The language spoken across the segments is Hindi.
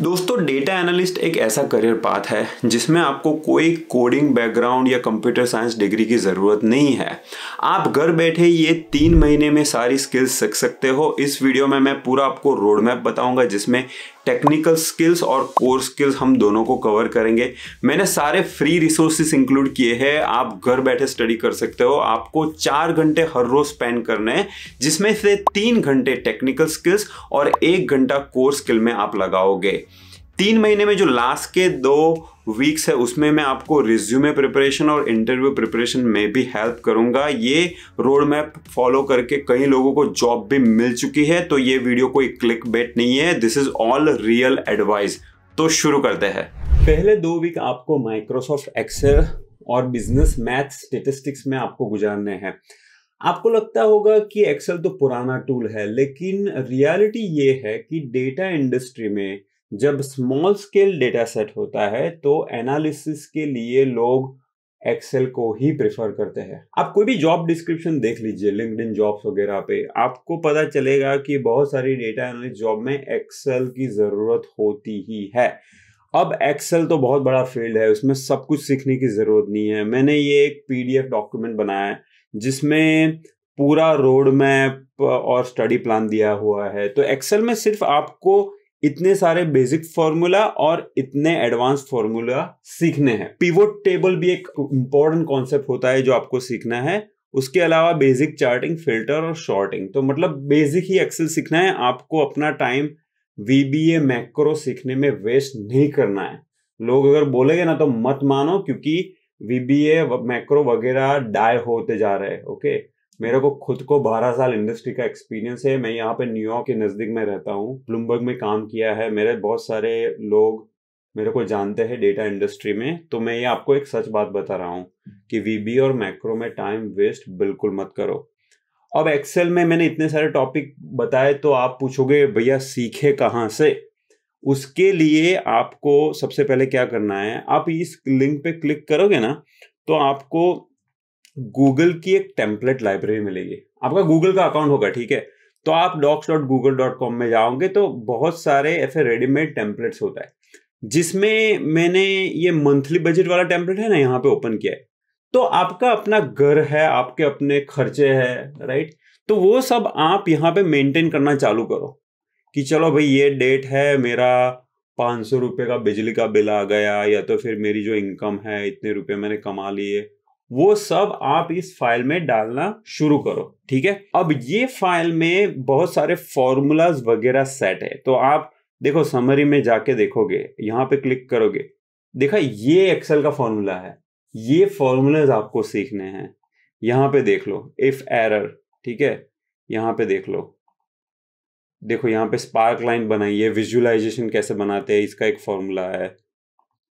दोस्तों डेटा एनालिस्ट एक ऐसा करियर पाथ है जिसमें आपको कोई कोडिंग बैकग्राउंड या कंप्यूटर साइंस डिग्री की ज़रूरत नहीं है आप घर बैठे ये तीन महीने में सारी स्किल्स सीख सकते हो इस वीडियो में मैं पूरा आपको रोड मैप बताऊंगा जिसमें टेक्निकल स्किल्स और कोर स्किल्स हम दोनों को कवर करेंगे मैंने सारे फ्री रिसोर्सेस इंक्लूड किए हैं आप घर बैठे स्टडी कर सकते हो आपको चार घंटे हर रोज स्पेंड करने हैं जिसमें से तीन घंटे टेक्निकल स्किल्स और एक घंटा कोर स्किल में आप लगाओगे तीन महीने में जो लास्ट के दो वीक्स है उसमें मैं आपको रिज्यूमे प्रिपरेशन और इंटरव्यू प्रिपरेशन में भी हेल्प करूंगा ये रोड मैप फॉलो करके कई लोगों को जॉब भी मिल चुकी है तो ये वीडियो कोई क्लिक बेट नहीं है this is all real advice तो शुरू करते हैं पहले दो वीक आपको माइक्रोसॉफ्ट एक्सेल और बिजनेस मैथ स्टेटिस्टिक्स में आपको गुजारने हैं आपको लगता होगा कि एक्सेल तो पुराना टूल है लेकिन रियलिटी ये है कि डेटा इंडस्ट्री में जब स्मॉल स्केल डेटा सेट होता है तो एनालिसिस के लिए लोग एक्सेल को ही प्रेफर करते हैं आप कोई भी जॉब डिस्क्रिप्शन देख लीजिए लिंकड जॉब्स वगैरह पे आपको पता चलेगा कि बहुत सारी डेटा एनालिस्ट जॉब में एक्सेल की ज़रूरत होती ही है अब एक्सेल तो बहुत बड़ा फील्ड है उसमें सब कुछ सीखने की ज़रूरत नहीं है मैंने ये एक पीडीएफ डॉक्यूमेंट बनाया है जिसमें पूरा रोड मैप और स्टडी प्लान दिया हुआ है तो एक्सेल में सिर्फ आपको इतने सारे बेसिक फॉर्मूला और इतने एडवांस फॉर्मूला सीखने हैं पिवोट टेबल भी एक इंपॉर्टेंट कॉन्सेप्ट होता है जो आपको सीखना है उसके अलावा बेसिक चार्टिंग फिल्टर और शॉर्टिंग तो मतलब बेसिक ही एक्सेल सीखना है आपको अपना टाइम वीबीए मैक्रो सीखने में वेस्ट नहीं करना है लोग अगर बोलेंगे ना तो मत मानो क्योंकि वीबीए मैक्रो वगैरह डाय होते जा रहे हैं ओके मेरे को खुद को 12 साल इंडस्ट्री का एक्सपीरियंस है मैं यहाँ पे न्यूयॉर्क के नज़दीक में रहता हूँ ब्लूमबर्ग में काम किया है मेरे बहुत सारे लोग मेरे को जानते हैं डेटा इंडस्ट्री में तो मैं ये आपको एक सच बात बता रहा हूँ कि वीबी और मैक्रो में टाइम वेस्ट बिल्कुल मत करो अब एक्सेल में मैंने इतने सारे टॉपिक बताए तो आप पूछोगे भैया सीखे कहाँ से उसके लिए आपको सबसे पहले क्या करना है आप इस लिंक पे क्लिक करोगे ना तो आपको गूगल की एक टेम्पलेट लाइब्रेरी मिलेगी आपका गूगल का अकाउंट होगा ठीक है तो आप docs dot Google dot com में जाओगे तो बहुत सारे ऐसे रेडीमेड टेम्पलेट्स होता है जिसमें मैंने ये मंथली बजट वाला टेम्पलेट है ना यहाँ पे ओपन किया है तो आपका अपना घर है आपके अपने खर्चे है राइट तो वो सब आप यहाँ पे मेंटेन करना चालू करो कि चलो भाई ये डेट है मेरा पाँच सौ रुपये का बिजली का बिल आ गया या तो फिर मेरी जो इनकम है इतने रुपये मैंने कमा लिए वो सब आप इस फाइल में डालना शुरू करो ठीक है अब ये फाइल में बहुत सारे फॉर्मूलाज वगैरह सेट है तो आप देखो समरी में जाके देखोगे यहां पे क्लिक करोगे देखा ये एक्सेल का फॉर्मूला है ये फॉर्मूलाज आपको सीखने हैं यहां पे देख लो इफ एरर ठीक है यहां पे देख लो देखो यहां पे स्पार्क लाइन बनाई है विजुअलाइजेशन कैसे बनाते हैं इसका एक फॉर्मूला है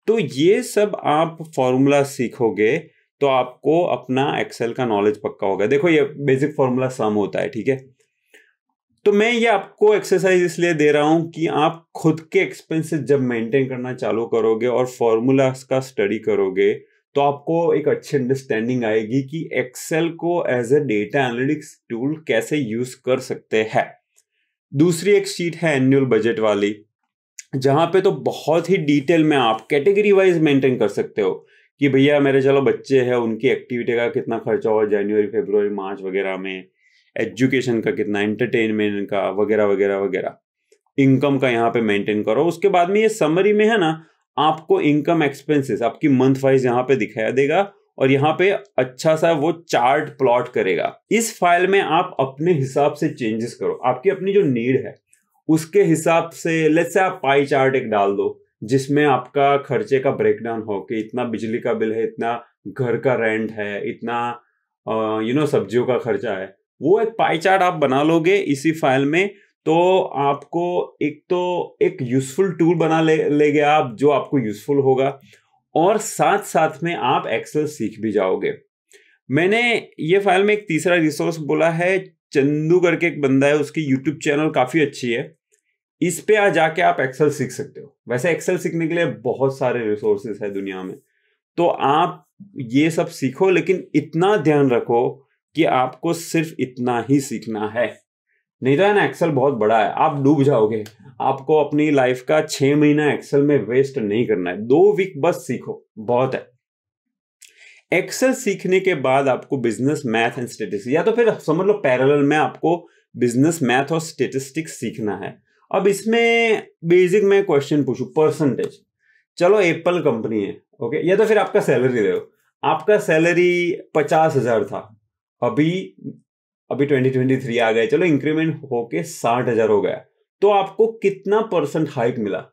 तो ये सब आप फॉर्मूला सीखोगे तो आपको अपना एक्सेल का नॉलेज पक्का होगा देखो ये बेसिक फॉर्मूला सम होता है ठीक है तो मैं ये आपको एक्सरसाइज इसलिए दे रहा हूं कि आप खुद के एक्सपेंसेस जब मेंटेन करना चालू करोगे और फॉर्मूला का स्टडी करोगे तो आपको एक अच्छी अंडरस्टैंडिंग आएगी कि एक्सेल को as a data analytics tool कैसे यूज कर सकते हैं दूसरी एक शीट है एनुअल बजट वाली जहां पे तो बहुत ही डिटेल में आप कैटेगरी वाइज मेंटेन कर सकते हो कि भैया मेरे चलो बच्चे हैं उनकी एक्टिविटी का कितना खर्चा हुआ जनवरी फेब्रुवरी मार्च वगैरह में एजुकेशन का कितना एंटरटेनमेंट का वगैरह वगैरह वगैरह इनकम का यहाँ पे मेंटेन करो उसके बाद में ये समरी में है ना आपको इनकम एक्सपेंसेस आपकी मंथ वाइज यहाँ पे दिखाया देगा और यहाँ पे अच्छा सा वो चार्ट प्लॉट करेगा इस फाइल में आप अपने हिसाब से चेंजेस करो आपकी अपनी जो नीड है उसके हिसाब से लेट्स से आप पाई चार्ट एक डाल दो जिसमें आपका खर्चे का ब्रेकडाउन हो कि इतना बिजली का बिल है इतना घर का रेंट है इतना यू नो सब्जियों का खर्चा है वो एक पाई चार्ट आप बना लोगे इसी फाइल में तो आपको एक तो एक यूजफुल टूल बना ले लेंगे आप जो आपको यूजफुल होगा और साथ साथ में आप एक्सेल सीख भी जाओगे मैंने ये फाइल में एक तीसरा रिसोर्स बोला है चंदू करके एक बंदा है उसकी यूट्यूब चैनल काफ़ी अच्छी है इस पे आ जाके आप एक्सेल सीख सकते हो वैसे एक्सेल सीखने के लिए बहुत सारे रिसोर्सेस है दुनिया में तो आप ये सब सीखो लेकिन इतना ध्यान रखो कि आपको सिर्फ इतना ही सीखना है नहीं तो है ना एक्सेल बहुत बड़ा है आप डूब जाओगे आपको अपनी लाइफ का छह महीना एक्सेल में वेस्ट नहीं करना है दो वीक बस सीखो बहुत है एक्सेल सीखने के बाद आपको बिजनेस मैथ एंड स्टेटिस्टिक या तो फिर समझ लो पैरल में आपको बिजनेस मैथ और स्टेटिस्टिक्स सीखना है अब इसमें बेसिक मैं क्वेश्चन पूछू परसेंटेज चलो एप्पल कंपनी है ओके या तो फिर आपका सैलरी दे आपका सैलरी पचास हजार था अभी अभी ट्वेंटी ट्वेंटी थ्री आ गए चलो इंक्रीमेंट होके साठ हजार हो गया तो आपको कितना परसेंट हाइक मिला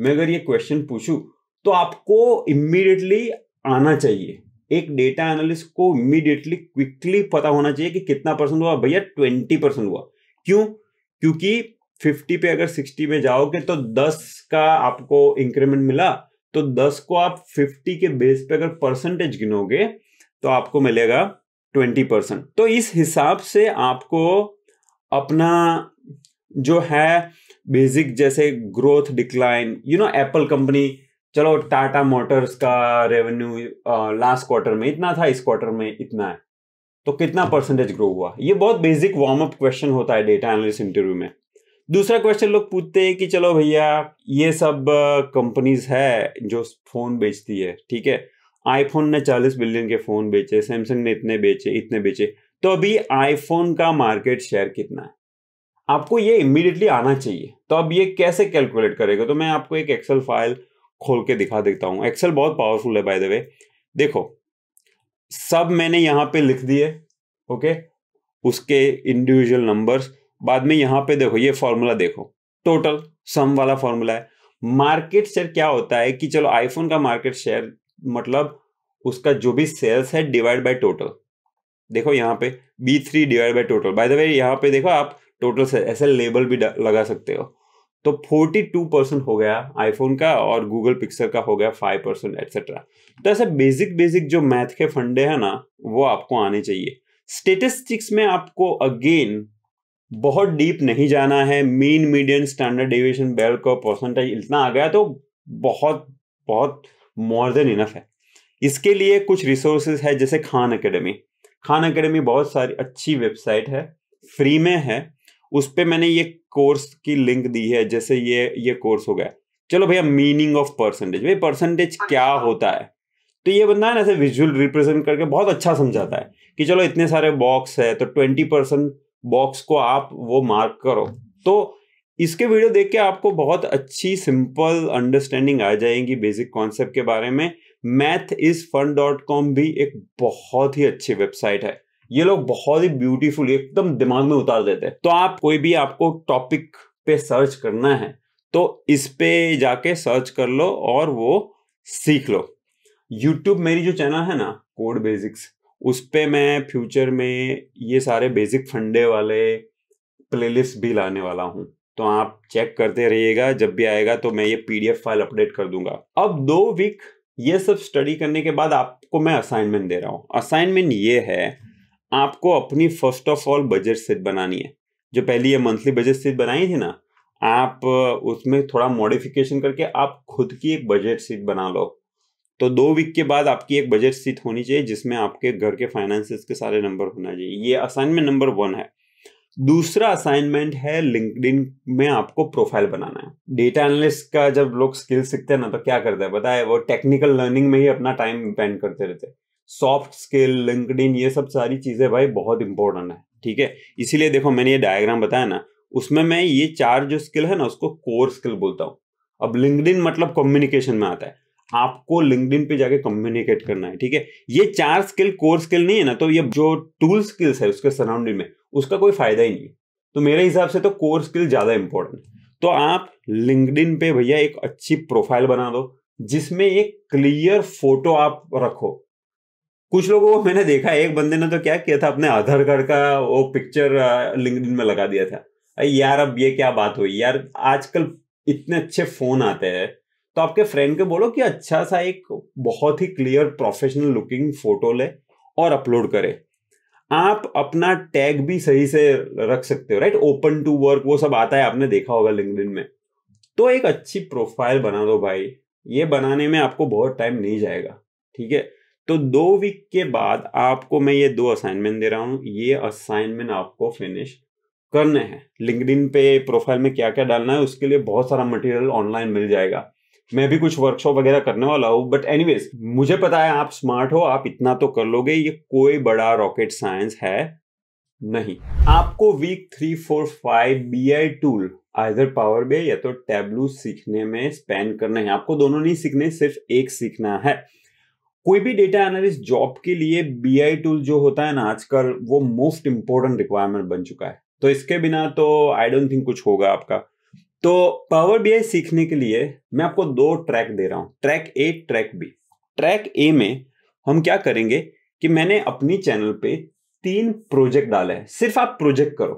मैं अगर ये क्वेश्चन पूछू तो आपको इमीडिएटली आना चाहिए एक डेटा एनालिस्ट को इमीडिएटली क्विकली पता होना चाहिए कि कितना परसेंट हुआ भैया ट्वेंटी परसेंट हुआ क्यों क्योंकि फिफ्टी पे अगर सिक्सटी में जाओगे तो दस का आपको इंक्रीमेंट मिला तो दस को आप फिफ्टी के बेस पे अगर परसेंटेज गिनोगे तो आपको मिलेगा ट्वेंटी परसेंट तो इस हिसाब से आपको अपना जो है बेसिक जैसे growth decline you know Apple company चलो टाटा मोटर्स का रेवेन्यू लास्ट क्वार्टर में इतना था इस क्वार्टर में इतना है तो कितना परसेंटेज ग्रो हुआ ये बहुत बेसिक वार्म अप क्वेश्चन होता है डेटा एनालिस्ट इंटरव्यू में दूसरा क्वेश्चन लोग पूछते हैं कि चलो भैया ये सब कंपनीज है जो फोन बेचती है ठीक है आईफोन ने 40 बिलियन के फोन बेचे सैमसंग ने इतने बेचे इतने बेचे तो अभी आईफोन का मार्केट शेयर कितना है आपको ये इमीडिएटली आना चाहिए तो अब ये कैसे कैलकुलेट करेगा तो मैं आपको एक एक्सेल फाइल खोल के दिखा देता हूँ एक्सेल बहुत पावरफुल है बाय द वे देखो सब मैंने यहाँ पे लिख दिए ओके उसके इंडिविजुअल नंबर्स बाद में यहाँ पे देखो ये फॉर्मूला देखो टोटल सम वाला फॉर्मूला है मार्केट शेयर क्या होता है कि चलो आईफोन का मार्केट शेयर मतलब उसका जो भी सेल्स है डिवाइड बाय टोटल देखो यहाँ पे B three divide by total by the way यहाँ पे देखो आप टोटल से ऐसे लेबल भी लगा सकते हो तो फोर्टी टू परसेंट हो गया आईफोन का और गूगल पिक्सल का हो गया फाइव परसेंट एट्सेट्रा तो ऐसे बेसिक बेसिक जो मैथ के फंडे हैं ना वो आपको आने चाहिए स्टेटिस्टिक्स में आपको अगेन बहुत डीप नहीं जाना है mean medium standard deviation bell और परसेंटेज इतना आ गया तो बहुत बहुत मोर देन इनफ है इसके लिए कुछ रिसोर्सेज है जैसे खान अकेडमी खान अकेडमी बहुत सारी अच्छी वेबसाइट है फ्री में है उस पर मैंने ये कोर्स की लिंक दी है जैसे ये ये कोर्स हो गया चलो भैया मीनिंग ऑफ परसेंटेज भाई परसेंटेज क्या होता है तो ये बंदा है ना ऐसे विजुअल रिप्रेजेंट करके बहुत अच्छा समझाता है कि चलो इतने सारे बॉक्स है तो ट्वेंटी परसेंट बॉक्स को आप वो मार्क करो तो इसके वीडियो देख के आपको बहुत अच्छी सिंपल अंडरस्टैंडिंग आ जाएगी बेसिक कॉन्सेप्ट के बारे में math is fun dot com भी एक बहुत ही अच्छी वेबसाइट है ये लोग बहुत ही ब्यूटीफुल एकदम दिमाग में उतार देते हैं तो आप कोई भी आपको टॉपिक पे सर्च करना है तो इस पे जाके सर्च कर लो और वो सीख लो यूट्यूब मेरी जो चैनल है ना कोड बेसिक्स उस पर मैं फ्यूचर में ये सारे बेसिक फंडे वाले प्लेलिस्ट भी लाने वाला हूँ तो आप चेक करते रहिएगा जब भी आएगा तो मैं ये पीडीएफ फाइल अपडेट कर दूंगा अब दो वीक ये सब स्टडी करने के बाद आपको मैं असाइनमेंट दे रहा हूँ असाइनमेंट ये है आपको अपनी first of all budget sheet बनानी है जो पहली ये मंथली बजट सीट बनाई थी ना आप उसमें थोड़ा मॉडिफिकेशन करके आप खुद की एक बजट सीट बना लो तो दो वीक के बाद आपकी एक बजट सीट होनी चाहिए जिसमें आपके घर के फाइनेंसिस के सारे नंबर होना चाहिए ये असाइनमेंट नंबर वन है दूसरा असाइनमेंट है लिंकड में आपको प्रोफाइल बनाना है डेटा एनालिस्ट का जब लोग स्किल सीखते हैं ना तो क्या करते हैं बताए वो टेक्निकल लर्निंग में ही अपना टाइम स्पेंड करते रहते हैं सॉफ्ट स्किल लिंकड ये सब सारी चीज़ें भाई बहुत इंपॉर्टेंट है ठीक है इसीलिए देखो मैंने ये डायग्राम बताया ना उसमें मैं ये चार जो स्किल है ना उसको कोर स्किल बोलता हूँ अब लिंकड मतलब कम्युनिकेशन में आता है आपको लिंकडिन पे जाके कम्युनिकेट करना है ठीक है ये चार स्किल कोर स्किल नहीं है ना तो ये जो टूल स्किल्स है उसके सराउंडिंग में उसका कोई फायदा ही नहीं है तो मेरे हिसाब से तो कोर स्किल ज्यादा इंपॉर्टेंट तो आप लिंकडिन पे भैया एक अच्छी प्रोफाइल बना दो जिसमें एक क्लियर फोटो आप रखो कुछ लोगों को मैंने देखा एक बंदे ने तो क्या किया था अपने आधार कार्ड का वो पिक्चर लिंकडिन में लगा दिया था यार अब ये क्या बात हुई यार आजकल इतने अच्छे फोन आते हैं तो आपके फ्रेंड को बोलो कि अच्छा सा एक बहुत ही क्लियर प्रोफेशनल लुकिंग फोटो ले और अपलोड करे आप अपना टैग भी सही से रख सकते हो राइट ओपन टू वर्क वो सब आता है आपने देखा होगा लिंकडिन में तो एक अच्छी प्रोफाइल बना दो भाई ये बनाने में आपको बहुत टाइम नहीं जाएगा ठीक है तो दो वीक के बाद आपको मैं ये दो असाइनमेंट दे रहा हूँ ये असाइनमेंट आपको फिनिश करने हैं लिंकडिन पे प्रोफाइल में क्या क्या डालना है उसके लिए बहुत सारा मटेरियल ऑनलाइन मिल जाएगा मैं भी कुछ वर्कशॉप वगैरह करने वाला हूँ बट एनी मुझे पता है आप स्मार्ट हो आप इतना तो कर लोगे ये कोई बड़ा रॉकेट साइंस है नहीं आपको week three four five B I tool either power BI या तो टैबलू सीखने में स्पेन करना है आपको दोनों नहीं सीखने सिर्फ एक सीखना है कोई भी डेटा एनालिस्ट जॉब के लिए बी आई टूल जो होता है ना आजकल वो मोस्ट इंपॉर्टेंट रिक्वायरमेंट बन चुका है तो इसके बिना तो आई डोंट थिंक कुछ होगा आपका तो पावर बी आई सीखने के लिए मैं आपको दो ट्रैक दे रहा हूं track A track B track A में हम क्या करेंगे कि मैंने अपनी चैनल पे तीन प्रोजेक्ट डाला है सिर्फ आप प्रोजेक्ट करो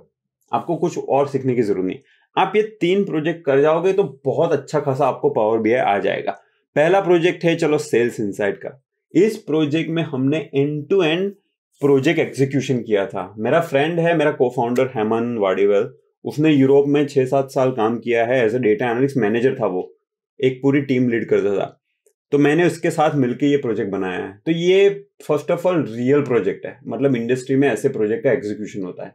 आपको कुछ और सीखने की जरूरत नहीं आप ये तीन प्रोजेक्ट कर जाओगे तो बहुत अच्छा खासा आपको पावर बी आई आ जाएगा पहला प्रोजेक्ट है चलो सेल्स इनसाइड का इस प्रोजेक्ट में हमने end to end project execution किया था मेरा फ्रेंड है मेरा को फाउंडर हेमन वाडीवेल उसने यूरोप में छः सात साल काम किया है as a data analytics manager था वो एक पूरी टीम लीड करता था तो मैंने उसके साथ मिलकर ये प्रोजेक्ट बनाया है तो ये first of all real project है मतलब इंडस्ट्री में ऐसे प्रोजेक्ट का एग्जीक्यूशन होता है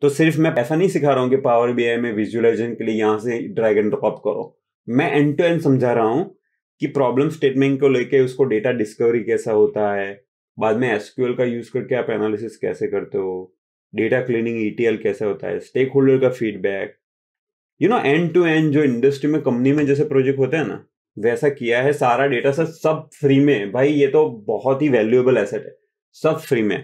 तो सिर्फ मैं ऐसा नहीं सिखा रहा हूँ कि पावर बी में विजुअलाइजेशन के लिए यहाँ से ड्रैग एंड ड्रॉप करो मैं एंड टू एंड समझा रहा हूँ कि प्रॉब्लम स्टेटमेंट को लेके उसको डेटा डिस्कवरी कैसा होता है बाद में एसक्यूएल का यूज करके आप एनालिसिस कैसे करते हो डेटा क्लीनिंग ईटीएल कैसे होता है स्टेक होल्डर का feedback you know end to end जो इंडस्ट्री में कंपनी में जैसे प्रोजेक्ट होते हैं ना वैसा किया है सारा डेटा सर सब फ्री में भाई ये तो बहुत ही वैल्यूएबल एसेट है सब फ्री में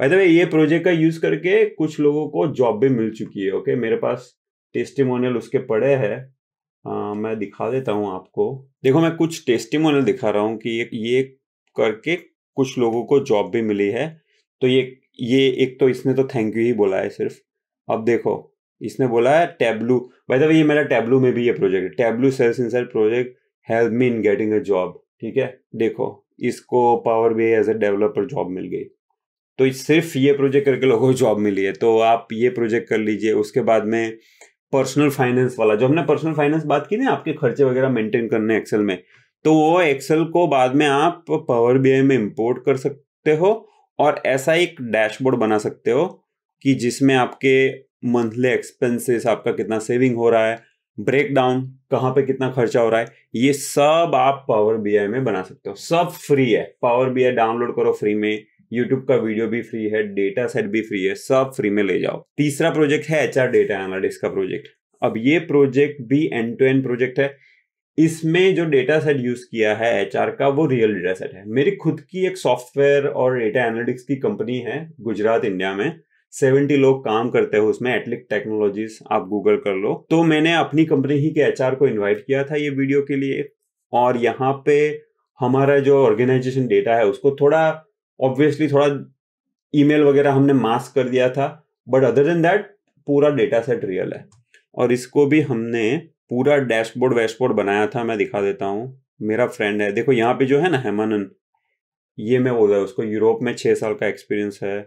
भाई ये प्रोजेक्ट का यूज करके कुछ लोगों को जॉब भी मिल चुकी है ओके मेरे पास टेस्टिमोनियल उसके पड़े हैं मैं दिखा देता हूँ आपको देखो मैं कुछ टेस्टिमोनियल दिखा रहा हूँ कि ये ये करके कुछ लोगों को जॉब भी मिली है तो ये ये एक तो इसने तो थैंक यू ही बोला है सिर्फ अब देखो इसने बोला है टैबलू भाई द ये मेरा टैबलू में भी ये प्रोजेक्ट है Tableau sales insight project help me in getting a job ठीक है देखो इसको power B as a developer job मिल गई तो सिर्फ ये प्रोजेक्ट करके लोगों को जॉब मिली है तो आप ये प्रोजेक्ट कर लीजिए उसके बाद में पर्सनल फाइनेंस वाला जो हमने पर्सनल फाइनेंस बात की ना आपके खर्चे वगैरह मेंटेन करने एक्सेल में तो वो एक्सेल को बाद में आप पावर बी में इम्पोर्ट कर सकते हो और ऐसा एक डैशबोर्ड बना सकते हो कि जिसमें आपके मंथली एक्सपेंसेस आपका कितना सेविंग हो रहा है ब्रेक डाउन कहाँ पे कितना खर्चा हो रहा है ये सब आप पावर बी में बना सकते हो सब फ्री है पावर बी आई डाउनलोड करो फ्री में यूट्यूब का वीडियो भी फ्री है डेटा सेट भी फ्री है सब फ्री में ले जाओ तीसरा प्रोजेक्ट है एच डेटा एनालिटिक्स का प्रोजेक्ट अब ये प्रोजेक्ट भी एंड टू एंड प्रोजेक्ट है इसमें जो डेटा सेट यूज किया है एच का वो रियल डेटा सेट है मेरी खुद की एक सॉफ्टवेयर और डेटा एनालिटिक्स की कंपनी है गुजरात इंडिया में सेवेंटी लोग काम करते हो उसमें एटलिक टेक्नोलॉजीज आप गूगल कर लो तो मैंने अपनी कंपनी ही के एच को इन्वाइट किया था ये वीडियो के लिए और यहाँ पे हमारा जो ऑर्गेनाइजेशन डेटा है उसको थोड़ा ऑब्वियसली थोड़ा ईमेल वगैरह हमने मास्क कर दिया था बट अदर देन दैट पूरा डेटा सेट रियल है और इसको भी हमने पूरा डैशबोर्ड वैशबोर्ड बनाया था मैं दिखा देता हूँ मेरा फ्रेंड है देखो यहाँ पे जो है ना हेमानन ये मैं बोल रहा हूँ उसको यूरोप में छः साल का एक्सपीरियंस है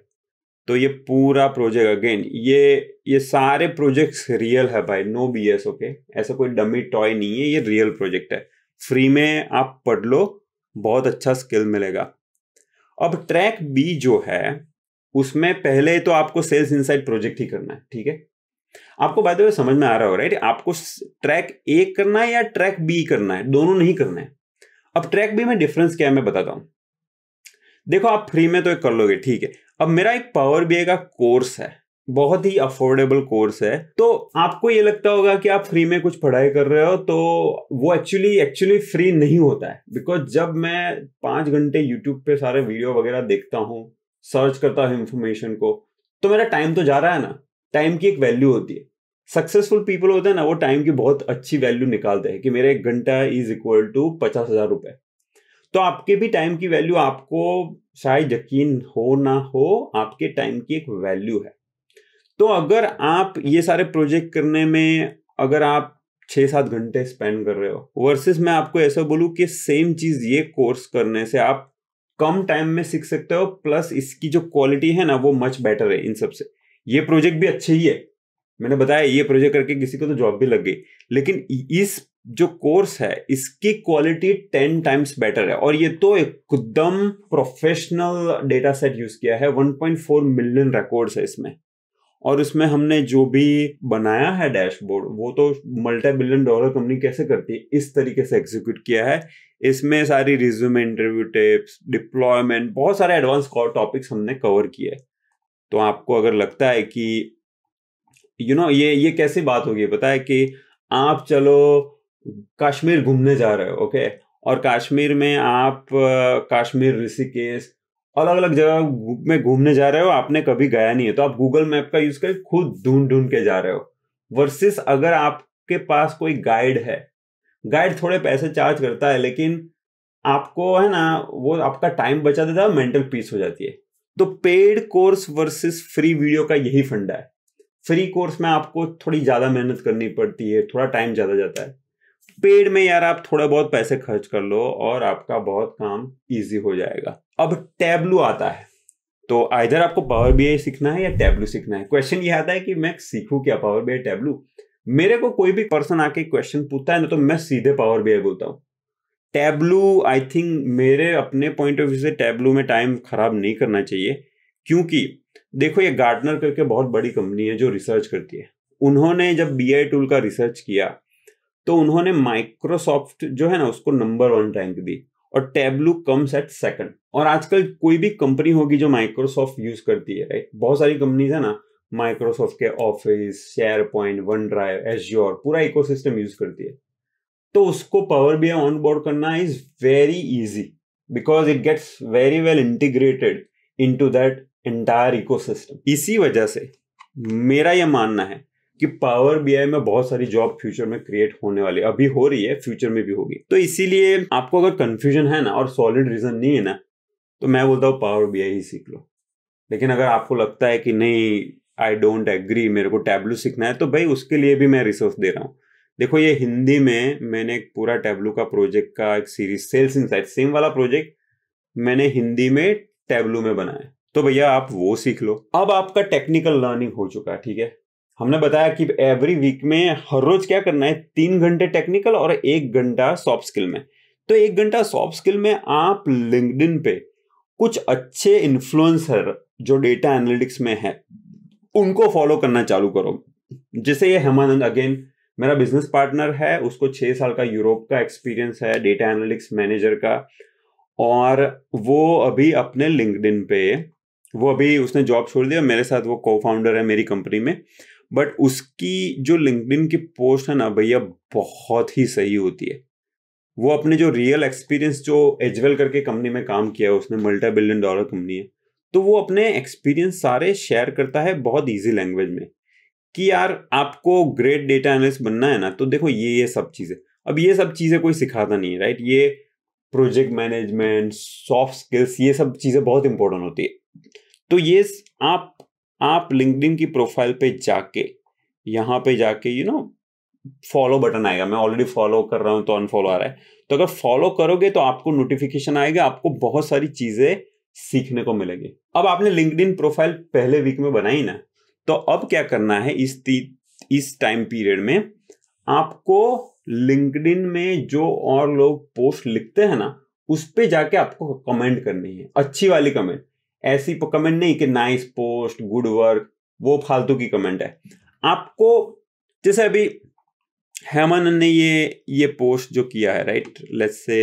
तो ये पूरा प्रोजेक्ट अगेन ये ये सारे प्रोजेक्ट्स रियल है भाई नो बी एस ओके ऐसा कोई डमी टॉय नहीं है ये रियल प्रोजेक्ट है फ्री में आप पढ़ लो बहुत अच्छा स्किल मिलेगा अब ट्रैक बी जो है उसमें पहले तो आपको सेल्स इनसाइड प्रोजेक्ट ही करना है ठीक है आपको बाय द वे समझ में आ रहा हो राइट आपको ट्रैक ए करना है या ट्रैक बी करना है दोनों नहीं करना है अब ट्रैक बी में डिफरेंस क्या है मैं बताता हूं देखो आप फ्री में तो एक कर लोगे ठीक है अब मेरा एक पावर बी का कोर्स है बहुत ही अफोर्डेबल कोर्स है तो आपको ये लगता होगा कि आप फ्री में कुछ पढ़ाई कर रहे हो तो वो एक्चुअली एक्चुअली फ्री नहीं होता है बिकॉज जब मैं पांच घंटे यूट्यूब पे सारे वीडियो वगैरह देखता हूँ सर्च करता हूँ इन्फॉर्मेशन को तो मेरा टाइम तो जा रहा है ना टाइम की एक वैल्यू होती है सक्सेसफुल पीपल होते हैं ना वो टाइम की बहुत अच्छी वैल्यू निकालते हैं कि मेरा एक घंटा इज इक्वल टू पचास हजार रुपए तो आपके भी टाइम की वैल्यू आपको शायद यकीन हो ना हो आपके टाइम की एक वैल्यू है तो अगर आप ये सारे प्रोजेक्ट करने में अगर आप छः सात घंटे स्पेंड कर रहे हो वर्सेस मैं आपको ऐसा बोलूँ कि सेम चीज़ ये कोर्स करने से आप कम टाइम में सीख सकते हो प्लस इसकी जो क्वालिटी है ना वो मच बेटर है इन सब से ये प्रोजेक्ट भी अच्छे ही है मैंने बताया ये प्रोजेक्ट करके किसी को तो जॉब भी लग गई लेकिन इस जो कोर्स है इसकी क्वालिटी टेन टाइम्स बेटर है और ये तो एकदम प्रोफेशनल डेटा सेट यूज किया है 1.4 मिलियन रिकॉर्ड्स है इसमें और उसमें हमने जो भी बनाया है डैशबोर्ड वो तो मल्टी बिलियन डॉलर कंपनी कैसे करती है इस तरीके से एग्जीक्यूट किया है इसमें सारी रिज्यूम इंटरव्यू टिप्स डिप्लॉयमेंट बहुत सारे एडवांस टॉपिक्स हमने कवर किए हैं तो आपको अगर लगता है कि यू you नो know, ये ये कैसी बात होगी पता है कि आप चलो कश्मीर घूमने जा रहे हो ओके और कश्मीर में आप कश्मीर ऋषिकेश अलग अलग जगह में घूमने जा रहे हो आपने कभी गया नहीं है तो आप गूगल मैप का यूज कर खुद ढूंढ ढूंढ के जा रहे हो वर्सेस अगर आपके पास कोई गाइड है गाइड थोड़े पैसे चार्ज करता है लेकिन आपको है ना वो आपका टाइम बचा देता है मेंटल पीस हो जाती है तो paid course versus free video का यही फंडा है फ्री कोर्स में आपको थोड़ी ज़्यादा मेहनत करनी पड़ती है थोड़ा टाइम ज़्यादा जाता है पेड में यार आप थोड़ा बहुत पैसे खर्च कर लो और आपका बहुत काम इजी हो जाएगा अब टैबलू आता है तो आइधर आपको पावर बी आई सीखना है या टैबलू सीखना है क्वेश्चन ये आता है कि मैं सीखूं क्या पावर बी आई टैबलू मेरे को कोई भी पर्सन आके क्वेश्चन पूछता है ना तो मैं सीधे पावर बी आई बोलता हूँ टैबलू आई थिंक मेरे अपने पॉइंट ऑफ व्यू से टैबलू में टाइम खराब नहीं करना चाहिए क्योंकि देखो ये गार्डनर करके बहुत बड़ी कंपनी है जो रिसर्च करती है उन्होंने जब बी आई टूल का रिसर्च किया तो उन्होंने माइक्रोसॉफ्ट जो है ना उसको नंबर वन रैंक दी और टैबलू कम्स एट सेकंड और आजकल कोई भी कंपनी होगी जो माइक्रोसॉफ्ट यूज करती है राइट बहुत सारी कंपनीज है ना माइक्रोसॉफ्ट के office share point one drive Azure पूरा इकोसिस्टम यूज करती है तो उसको power B I on board करना is very easy because it gets very well integrated into that entire ecosystem इसी वजह से मेरा यह मानना है कि पावर बी आई में बहुत सारी जॉब फ्यूचर में क्रिएट होने वाली अभी हो रही है फ्यूचर में भी होगी तो इसीलिए आपको अगर कंफ्यूजन है ना और सॉलिड रीजन नहीं है ना तो मैं बोलता हूँ पावर बी आई ही सीख लो लेकिन अगर आपको लगता है कि नहीं आई डोंट एग्री मेरे को टैबलू सीखना है तो भाई उसके लिए भी मैं रिसोर्स दे रहा हूँ देखो ये हिंदी में मैंने एक पूरा टेबलू का प्रोजेक्ट का एक सीरीज सेल्स इनसाइट सेम वाला प्रोजेक्ट मैंने हिंदी में टेबलू में बनाया तो भैया आप वो सीख लो अब आपका टेक्निकल लर्निंग हो चुका है ठीक है हमने बताया कि एवरी वीक में हर रोज क्या करना है तीन घंटे टेक्निकल और एक घंटा सॉफ्ट स्किल में तो एक घंटा सॉफ्ट स्किल में आप लिंकड पे कुछ अच्छे इन्फ्लुएंसर जो डेटा एनालिटिक्स में है उनको फॉलो करना चालू करो जैसे ये हेमानंद अगेन मेरा बिजनेस पार्टनर है उसको छः साल का यूरोप का एक्सपीरियंस है डेटा एनालिटिक्स मैनेजर का और वो अभी अपने लिंकडिन पे वो अभी उसने जॉब छोड़ दिया मेरे साथ वो को फाउंडर है मेरी कंपनी में बट उसकी जो लिंकड की पोस्ट है ना भैया बहुत ही सही होती है वो अपने जो रियल एक्सपीरियंस जो एजवेल करके कंपनी में काम किया है उसने मल्टा बिलियन डॉलर कंपनी है तो वो अपने एक्सपीरियंस सारे शेयर करता है बहुत ईजी लैंग्वेज में कि यार आपको ग्रेट डेटा एनालिस्ट बनना है ना तो देखो ये ये सब चीज़ें अब ये सब चीज़ें कोई सिखाता नहीं है राइट ये प्रोजेक्ट मैनेजमेंट सॉफ्ट स्किल्स ये सब चीज़ें बहुत इंपॉर्टेंट होती है तो ये आप आप लिंकडिन की प्रोफाइल पे जाके यहाँ पे जाके यू नो फॉलो बटन आएगा मैं ऑलरेडी फॉलो कर रहा हूँ तो अनफॉलो आ रहा है तो अगर फॉलो करोगे तो आपको नोटिफिकेशन आएगा आपको बहुत सारी चीज़ें सीखने को मिलेगी अब आपने लिंकड प्रोफाइल पहले वीक में बनाई ना तो अब क्या करना है इस इस टाइम पीरियड में आपको लिंकड में जो और लोग पोस्ट लिखते हैं ना उस पर जाके आपको कमेंट करनी है अच्छी वाली कमेंट ऐसी कमेंट नहीं कि नाइस पोस्ट गुड वर्क वो फालतू की कमेंट है आपको जैसे अभी हेमन ने ये ये पोस्ट जो किया है राइट लेट्स से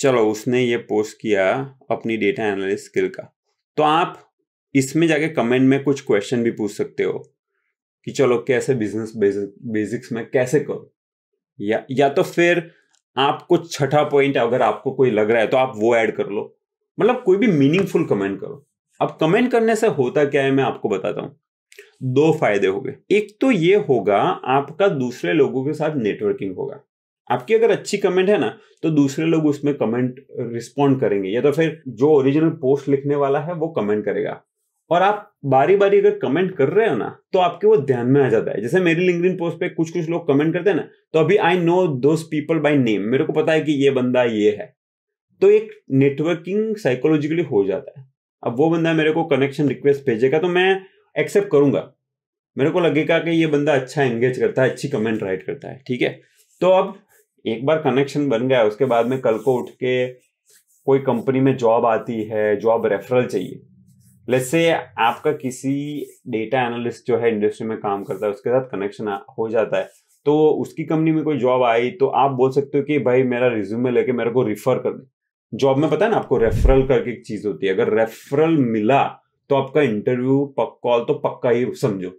चलो उसने ये पोस्ट किया अपनी डेटा एनालिस्ट स्किल का तो आप इसमें जाके कमेंट में कुछ क्वेश्चन भी पूछ सकते हो कि चलो कैसे बिजनेस बेसिक्स में कैसे करो या या तो फिर आपको छठा पॉइंट अगर आपको कोई लग रहा है तो आप वो ऐड कर लो मतलब कोई भी मीनिंगफुल कमेंट करो अब कमेंट करने से होता क्या है मैं आपको बताता हूं दो फायदे हो गए एक तो ये होगा आपका दूसरे लोगों के साथ नेटवर्किंग होगा आपकी अगर अच्छी कमेंट है ना तो दूसरे लोग उसमें कमेंट रिस्पॉन्ड करेंगे या तो फिर जो ओरिजिनल पोस्ट लिखने वाला है वो कमेंट करेगा और आप बारी बारी अगर कमेंट कर रहे हो ना तो आपके वो ध्यान में आ जाता है जैसे मेरी लिंकडिन पोस्ट पे कुछ कुछ लोग कमेंट करते हैं ना तो अभी I know two people by name मेरे को पता है कि ये बंदा ये है तो एक नेटवर्किंग साइकोलॉजिकली हो जाता है अब वो बंदा मेरे को कनेक्शन रिक्वेस्ट भेजेगा तो मैं एक्सेप्ट करूंगा मेरे को लगेगा कि ये बंदा अच्छा एंगेज करता है अच्छी कमेंट राइट करता है ठीक है तो अब एक बार कनेक्शन बन गया उसके बाद में कल को उठ के कोई कंपनी में जॉब आती है जॉब रेफरल चाहिए लेट्स से आपका किसी डेटा एनालिस्ट जो है इंडस्ट्री में काम करता है उसके साथ कनेक्शन हो जाता है तो उसकी कंपनी में कोई जॉब आई तो आप बोल सकते हो कि भाई मेरा रिज्यूमे लेके मेरे को रिफर कर दे जॉब में पता है ना आपको रेफरल करके एक चीज होती है अगर रेफरल मिला तो आपका इंटरव्यू पक कॉल तो पक्का ही समझो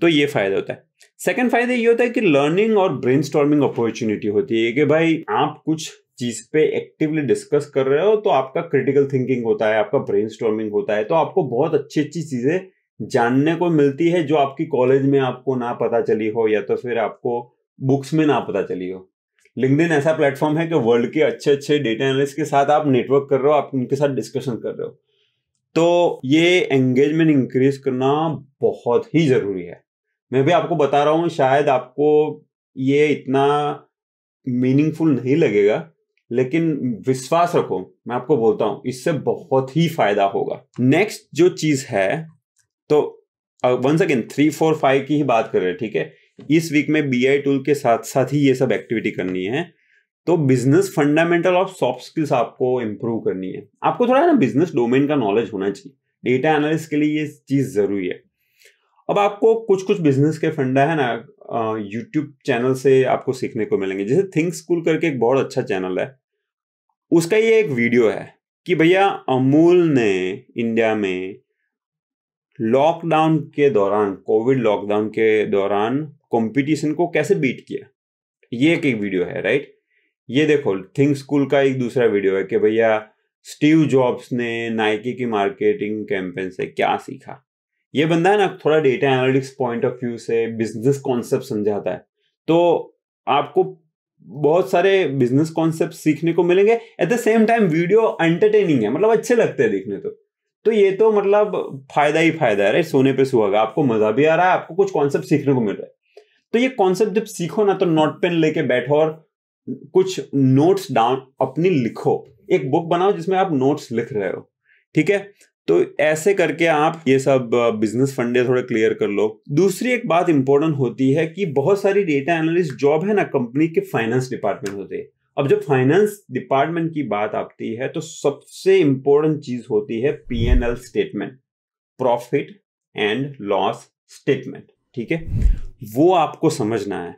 तो ये फायदा होता है सेकेंड फायदा ये होता है कि लर्निंग और ब्रेन अपॉर्चुनिटी होती है कि भाई आप कुछ चीज पे एक्टिवली डिस्कस कर रहे हो तो आपका क्रिटिकल थिंकिंग होता है आपका ब्रेन होता है तो आपको बहुत अच्छी अच्छी चीजें जानने को मिलती है जो आपकी कॉलेज में आपको ना पता चली हो या तो फिर आपको बुक्स में ना पता चली हो लिंकडिन ऐसा प्लेटफॉर्म है कि वर्ल्ड के अच्छे अच्छे डेटा एनालिस्ट के साथ आप नेटवर्क कर रहे हो आप उनके साथ डिस्कशन कर रहे हो तो ये एंगेजमेंट इंक्रीज करना बहुत ही जरूरी है मैं भी आपको बता रहा हूँ शायद आपको ये इतना मीनिंगफुल नहीं लगेगा लेकिन विश्वास रखो मैं आपको बोलता हूं इससे बहुत ही फायदा होगा नेक्स्ट जो चीज है तो once again three four five की ही बात कर रहे हैं ठीक है इस वीक में बी आई टूल के साथ साथ ही ये सब एक्टिविटी करनी है तो business fundamental of soft skills आपको इम्प्रूव करनी है आपको थोड़ा ना बिजनेस डोमेन का नॉलेज होना चाहिए डेटा एनालिस्ट के लिए ये चीज जरूरी है अब आपको कुछ कुछ बिजनेस के फंडा है ना यूट्यूब चैनल से आपको सीखने को मिलेंगे जैसे थिंक स्कूल करके एक बहुत अच्छा चैनल है उसका ये एक वीडियो है कि भैया अमूल ने इंडिया में लॉकडाउन के दौरान कोविड लॉकडाउन के दौरान कंपटीशन को कैसे बीट किया ये एक एक वीडियो है राइट ये देखो थिंक स्कूल का एक दूसरा वीडियो है कि भैया स्टीव जॉब्स ने नाइकी की मार्केटिंग कैंपेन से क्या सीखा ये बंदा है ना थोड़ा data analytics point of view से बिजनेस कॉन्सेप्ट समझाता है तो आपको बहुत सारे बिजनेस कॉन्सेप्ट सीखने को मिलेंगे at the same time video entertaining है मतलब अच्छे लगते हैं देखने तो तो ये तो मतलब फायदा ही फायदा है राइट सोने पे सुहागा आपको मजा भी आ रहा है आपको कुछ कॉन्सेप्ट सीखने को मिल रहा है तो ये कॉन्सेप्ट जब सीखो ना तो नोट पेन लेके बैठो और कुछ नोट्स डाउन अपनी लिखो एक बुक बनाओ जिसमें आप नोट्स लिख रहे हो ठीक है तो ऐसे करके आप ये सब बिजनेस फंडे थोड़े क्लियर कर लो दूसरी एक बात इंपॉर्टेंट होती है कि बहुत सारी डेटा एनालिस्ट जॉब है ना कंपनी के फाइनेंस डिपार्टमेंट होते हैं अब जब फाइनेंस डिपार्टमेंट की बात आती है तो सबसे इंपॉर्टेंट चीज होती है L statement profit and loss statement ठीक है वो आपको समझना है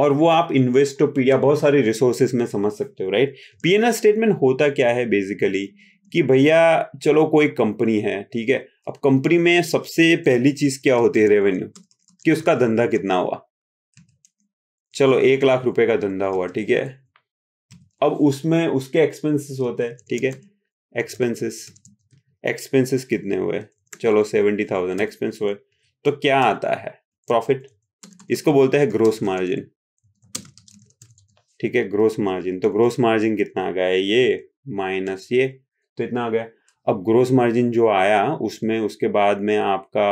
और वो आप इन्वेस्टोपीडिया बहुत सारे रिसोर्सेज में समझ सकते हो राइट एल स्टेटमेंट होता क्या है बेसिकली कि भैया चलो कोई कंपनी है ठीक है अब कंपनी में सबसे पहली चीज क्या होती है रेवेन्यू कि उसका धंधा कितना हुआ चलो एक लाख रुपए का धंधा हुआ ठीक है अब उसमें उसके एक्सपेंसेस होते हैं ठीक है एक्सपेंसेस एक्सपेंसेस कितने हुए चलो सेवेंटी थाउजेंड एक्सपेंस हुए तो क्या आता है प्रॉफिट इसको बोलते हैं ग्रोस मार्जिन ठीक है ग्रोस मार्जिन तो ग्रोस मार्जिन कितना आ गया है ये माइनस ये तो इतना आ गया अब ग्रोस मार्जिन जो आया उसमें उसके बाद में आपका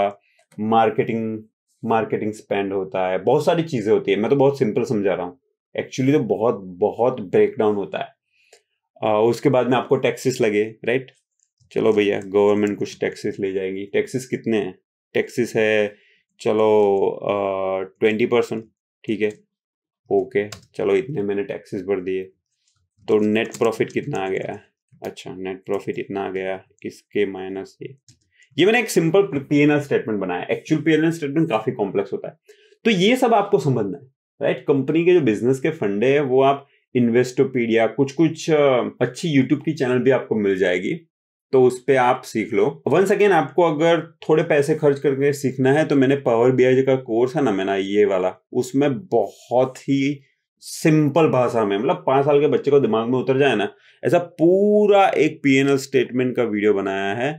मार्केटिंग मार्केटिंग स्पेंड होता है बहुत सारी चीज़ें होती है मैं तो बहुत सिंपल समझा रहा हूँ एक्चुअली तो बहुत बहुत ब्रेकडाउन होता है आ, उसके बाद में आपको टैक्सेस लगे राइट चलो भैया गवर्नमेंट कुछ टैक्सेस ले जाएगी टैक्सेस कितने हैं टैक्सेस है चलो ट्वेंटी परसेंट ठीक है ओके चलो इतने मैंने टैक्सेस भर दिए तो नेट प्रॉफिट कितना आ गया है अच्छा नेट प्रॉफिट इतना आ गया इसके माइनस ये ये मैंने एक simple P N L statement बनाया actual P N L statement काफी कॉम्प्लेक्स होता है तो ये सब आपको समझना है राइट कंपनी के जो बिजनेस के फंडे है वो आप इन्वेस्टोपीडिया कुछ कुछ अच्छी यूट्यूब की चैनल भी आपको मिल जाएगी तो उस पर आप सीख लो वन सेकेंड आपको अगर थोड़े पैसे खर्च करके सीखना है तो मैंने पावर बी का कोर्स है ना मैंने ये वाला उसमें बहुत ही सिंपल भाषा में मतलब पांच साल के बच्चे को दिमाग में उतर जाए ना ऐसा पूरा एक पीएनएल स्टेटमेंट का वीडियो बनाया है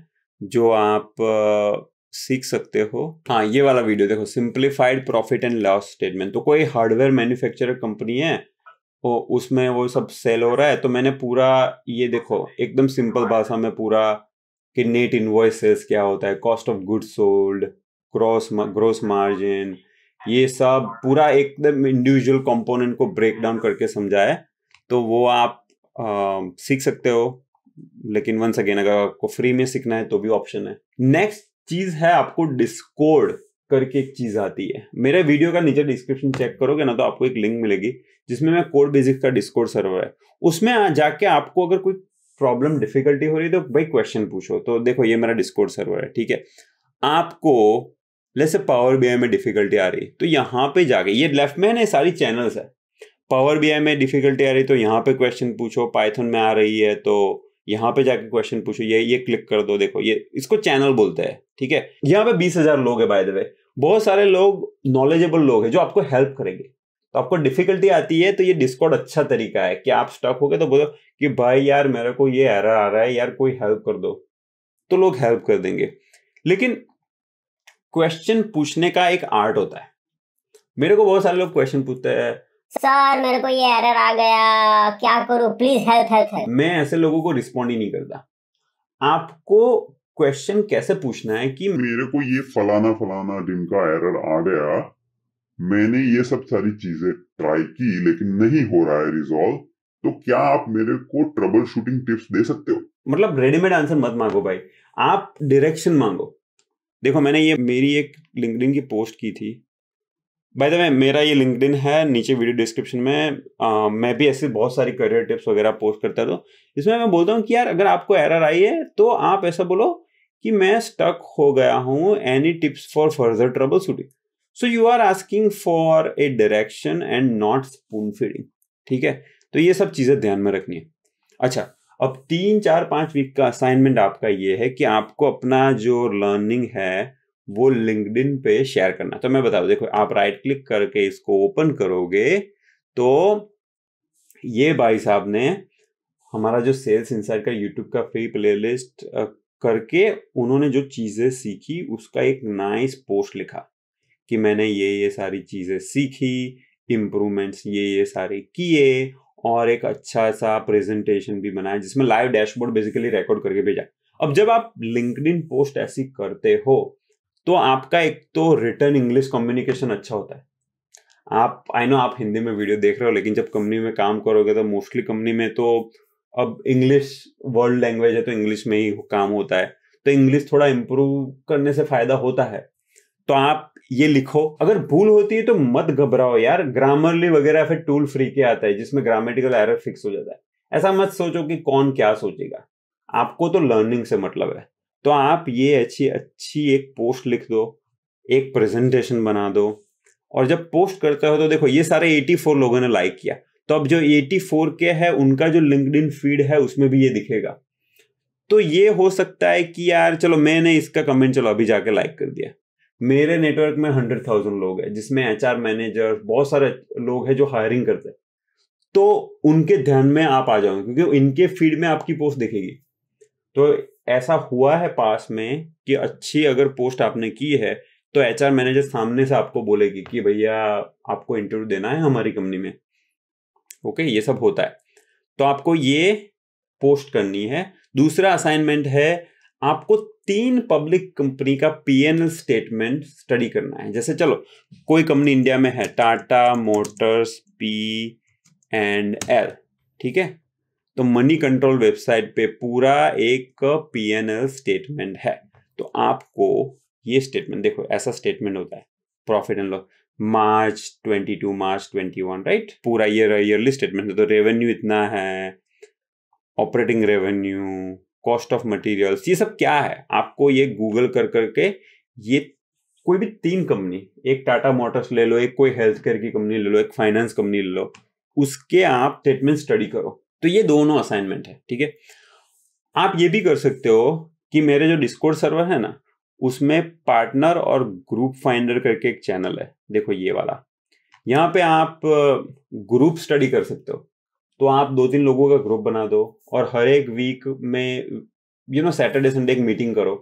जो आप आ, सीख सकते हो हाँ ये वाला वीडियो देखो simplified profit and loss statement तो कोई हार्डवेयर मैन्युफैक्चरर कंपनी है वो उसमें वो सब सेल हो रहा है तो मैंने पूरा ये देखो एकदम सिंपल भाषा में पूरा कि नेट इन्वॉइस सेल्स क्या होता है cost of goods sold cross gross margin ये सब पूरा एकदम इंडिविजुअल कंपोनेंट को ब्रेक हम्म। डाउन करके समझाया तो वो आप आ, सीख सकते हो लेकिन वंस अगेन अगर आपको फ्री में सीखना है तो भी ऑप्शन है नेक्स्ट चीज है आपको डिस्कोड करके एक चीज आती है मेरे वीडियो का नीचे डिस्क्रिप्शन चेक करोगे ना तो आपको एक लिंक मिलेगी जिसमें मैं कोड बेसिक का डिस्कोड सर्वर है उसमें जाके आपको अगर कोई प्रॉब्लम डिफिकल्टी हो रही है तो भाई क्वेश्चन पूछो तो देखो ये मेरा डिस्कोड सर्वर है ठीक है आपको जैसे पावर बी में डिफिकल्टी आ रही तो यहाँ पे जाके ये लेफ्ट में है ना सारी चैनल्स है पावर बी में डिफिकल्टी आ रही तो यहाँ पे क्वेश्चन पूछो पाइथन में आ रही है तो यहाँ पे जाके क्वेश्चन पूछो ये ये क्लिक कर दो देखो ये इसको चैनल बोलते हैं ठीक है थीके? यहाँ पे बीस हजार लोग है बाय द वे बहुत सारे लोग नॉलेजेबल लोग हैं जो आपको हेल्प करेंगे तो आपको डिफिकल्टी आती है तो ये डिस्कॉर्ड अच्छा तरीका है कि आप स्टॉक हो गए तो बोलो कि भाई यार मेरे को ये एरर आ रहा है यार कोई हेल्प कर दो तो लोग हेल्प कर देंगे लेकिन क्वेश्चन पूछने का एक आर्ट होता है मेरे को बहुत सारे लोग क्वेश्चन पूछते हैं सर मेरे को ये एरर आ गया क्या करूं प्लीज हेल्प हेल्प हेल्प मैं ऐसे लोगों को रिस्पॉन्ड ही नहीं करता आपको क्वेश्चन कैसे पूछना है कि मेरे को ये फलाना फलाना दिन का एरर आ गया मैंने ये सब सारी चीजें ट्राई की लेकिन नहीं हो रहा है रिजॉल्व तो क्या आप मेरे को ट्रबल शूटिंग टिप्स दे सकते हो मतलब रेडीमेड आंसर मत मांगो भाई आप डायरेक्शन मांगो देखो मैंने ये मेरी एक लिंकडिन की पोस्ट की थी बाय द वे मेरा ये लिंकडिन है नीचे वीडियो डिस्क्रिप्शन में आ, मैं भी ऐसे बहुत सारी करियर टिप्स वगैरह पोस्ट करता तो इसमें मैं बोलता हूँ कि यार अगर आपको एरर आई है तो आप ऐसा बोलो कि मैं स्टक हो गया हूँ any tips for further troubleshooting so you are asking for a direction and not spoon feeding ठीक है तो ये सब चीज़ें ध्यान में रखनी है अच्छा अब तीन चार पाँच वीक का असाइनमेंट आपका ये है कि आपको अपना जो लर्निंग है वो लिंकडिन पे शेयर करना तो मैं बता देखो आप राइट क्लिक करके इसको ओपन करोगे तो ये भाई साहब ने हमारा जो सेल्स इंसाइड का यूट्यूब का फ्री प्लेलिस्ट करके उन्होंने जो चीज़ें सीखी उसका एक नाइस पोस्ट लिखा कि मैंने ये ये सारी चीज़ें सीखी इम्प्रूवमेंट्स ये ये सारे किए और एक अच्छा सा प्रेजेंटेशन भी बनाया जिसमें लाइव डैशबोर्ड बेसिकली रिकॉर्ड करके भेजा अब जब आप लिंकड पोस्ट ऐसी करते हो तो आपका एक तो रिटर्न इंग्लिश कम्युनिकेशन अच्छा होता है आप आई नो आप हिंदी में वीडियो देख रहे हो लेकिन जब कंपनी में काम करोगे तो मोस्टली कंपनी में तो अब इंग्लिश वर्ल्ड लैंग्वेज है तो इंग्लिश में ही काम होता है तो इंग्लिश थोड़ा इम्प्रूव करने से फायदा होता है तो आप ये लिखो अगर भूल होती है तो मत घबराओ यार ग्रामरली वगैरह फिर टूल फ्री के आता है जिसमें ग्रामेटिकल एरर फिक्स हो जाता है ऐसा मत सोचो कि कौन क्या सोचेगा आपको तो लर्निंग से मतलब है तो आप ये अच्छी अच्छी एक पोस्ट लिख दो एक प्रेजेंटेशन बना दो और जब पोस्ट करते हो तो देखो ये सारे 84 लोगों ने लाइक किया तो अब जो 84 के है उनका जो लिंकड फीड है उसमें भी ये दिखेगा तो ये हो सकता है कि यार चलो मैंने इसका कमेंट चलो अभी जाके लाइक कर दिया मेरे नेटवर्क में हंड्रेड थाउजेंड लोग हैं जिसमें एच आर मैनेजर बहुत सारे लोग हैं जो हायरिंग करते हैं तो उनके ध्यान में आप आ जाओगे क्योंकि इनके फील्ड में आपकी पोस्ट दिखेगी तो ऐसा हुआ है पास में कि अच्छी अगर पोस्ट आपने की है तो एच आर मैनेजर सामने से आपको बोलेगी कि भैया आपको इंटरव्यू देना है हमारी कंपनी में ओके ये सब होता है तो आपको ये पोस्ट करनी है दूसरा असाइनमेंट है आपको तीन पब्लिक कंपनी का पीएनएल स्टेटमेंट स्टडी करना है जैसे चलो कोई कंपनी इंडिया में है Tata Motors P and L ठीक है तो मनी कंट्रोल वेबसाइट पे पूरा एक पीएनएल स्टेटमेंट है तो आपको ये स्टेटमेंट देखो ऐसा स्टेटमेंट होता है profit and loss March 22 March 21 right पूरा ईयर ईयरली स्टेटमेंट है तो रेवेन्यू इतना है operating revenue cost of materials ये सब क्या है आपको ये गूगल कर करके ये कोई भी तीन कंपनी एक टाटा मोटर्स ले लो एक कोई हेल्थ केयर की कंपनी ले लो एक फाइनेंस कंपनी ले लो उसके आप स्टेटमेंट स्टडी करो तो ये दोनों असाइनमेंट है ठीक है आप ये भी कर सकते हो कि मेरे जो डिस्कोर्ड सर्वर है ना उसमें पार्टनर और ग्रुप फाइंडर करके एक चैनल है देखो ये वाला यहाँ पे आप ग्रुप स्टडी कर सकते हो तो आप दो तीन लोगों का ग्रुप बना दो और हर एक वीक में यू नो सैटरडे संडे एक मीटिंग करो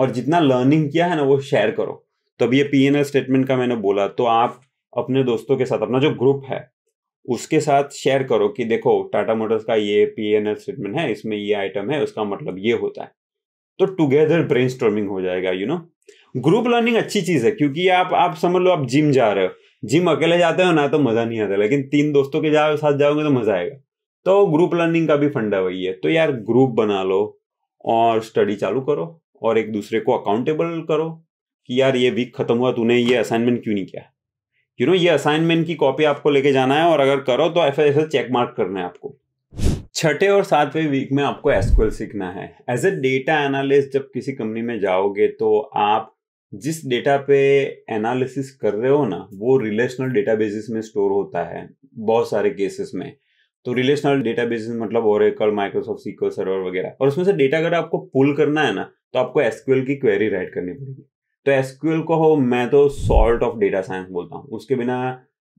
और जितना लर्निंग किया है ना वो शेयर करो तो अभी ये पी एन एल स्टेटमेंट का मैंने बोला तो आप अपने दोस्तों के साथ अपना जो ग्रुप है उसके साथ शेयर करो कि देखो टाटा मोटर्स का ये पी एन एल स्टेटमेंट है इसमें ये आइटम है उसका मतलब ये होता है तो टुगेदर ब्रेन हो जाएगा यू नो ग्रुप लर्निंग अच्छी चीज़ है क्योंकि आप आप समझ लो आप जिम जा रहे हो जिम अकेले जाते हो ना तो मज़ा नहीं आता लेकिन तीन दोस्तों के जाओ साथ जाओगे तो मज़ा आएगा तो ग्रुप लर्निंग का भी फंडा वही है तो यार ग्रुप बना लो और स्टडी चालू करो और एक दूसरे को अकाउंटेबल करो कि यार ये वीक खत्म हुआ तूने ये असाइनमेंट क्यों नहीं किया यू नो ये असाइनमेंट की कॉपी आपको लेके जाना है और अगर करो तो ऐसे ऐसे चेक मार्क करना है आपको छठे और सातवें वीक में आपको एसक्यूएल सीखना है एज ए डेटा एनालिस्ट जब किसी कंपनी में जाओगे तो आप जिस डेटा पे एनालिसिस कर रहे हो ना वो रिलेशनल डेटाबेसिस में स्टोर होता है बहुत सारे केसेस में तो रिलेशनल डेटाबेसिस मतलब ओरेकल माइक्रोसॉफ्ट सीक्वल सर्वर वगैरह और उसमें से डेटा अगर आपको पुल करना है ना तो आपको एसक्यूएल की क्वेरी राइट करनी पड़ेगी तो एसक्यूएल को हो मैं तो सॉल्ट ऑफ डेटा साइंस बोलता हूँ उसके बिना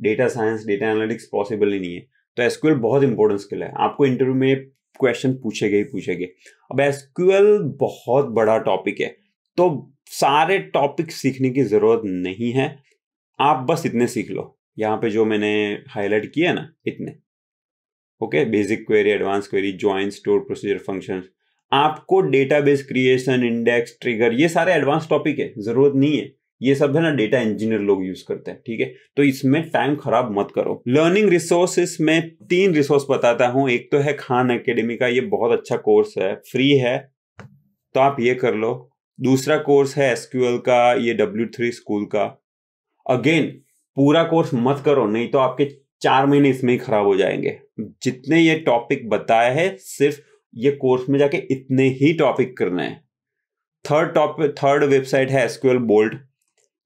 data science data analytics possible ही नहीं है तो एसक्यूएल बहुत इंपॉर्टेंट स्किल है आपको इंटरव्यू में क्वेश्चन पूछेगा ही गए अब एसक्यूएल बहुत बड़ा टॉपिक है तो सारे टॉपिक सीखने की ज़रूरत नहीं है आप बस इतने सीख लो यहाँ पे जो मैंने हाईलाइट किया ना इतने okay basic query advance query join store procedure function आपको डेटाबेस क्रिएशन इंडेक्स ट्रिगर ये सारे एडवांस टॉपिक है ज़रूरत नहीं है ये सब है ना डेटा इंजीनियर लोग यूज करते हैं ठीक है तो इसमें टाइम खराब मत करो लर्निंग रिसोर्सेस में तीन रिसोर्स बताता हूं एक तो है खान एकेडमी का ये बहुत अच्छा कोर्स है फ्री है तो आप ये कर लो दूसरा कोर्स है एसक्यूएल का ये डब्ल्यू थ्री स्कूल का अगेन पूरा कोर्स मत करो नहीं तो आपके चार महीने इसमें ही खराब हो जाएंगे जितने ये टॉपिक बताए है सिर्फ ये कोर्स में जाके इतने ही टॉपिक करना है थर्ड टॉपिक थर्ड वेबसाइट है एसक्यूएल बोल्ट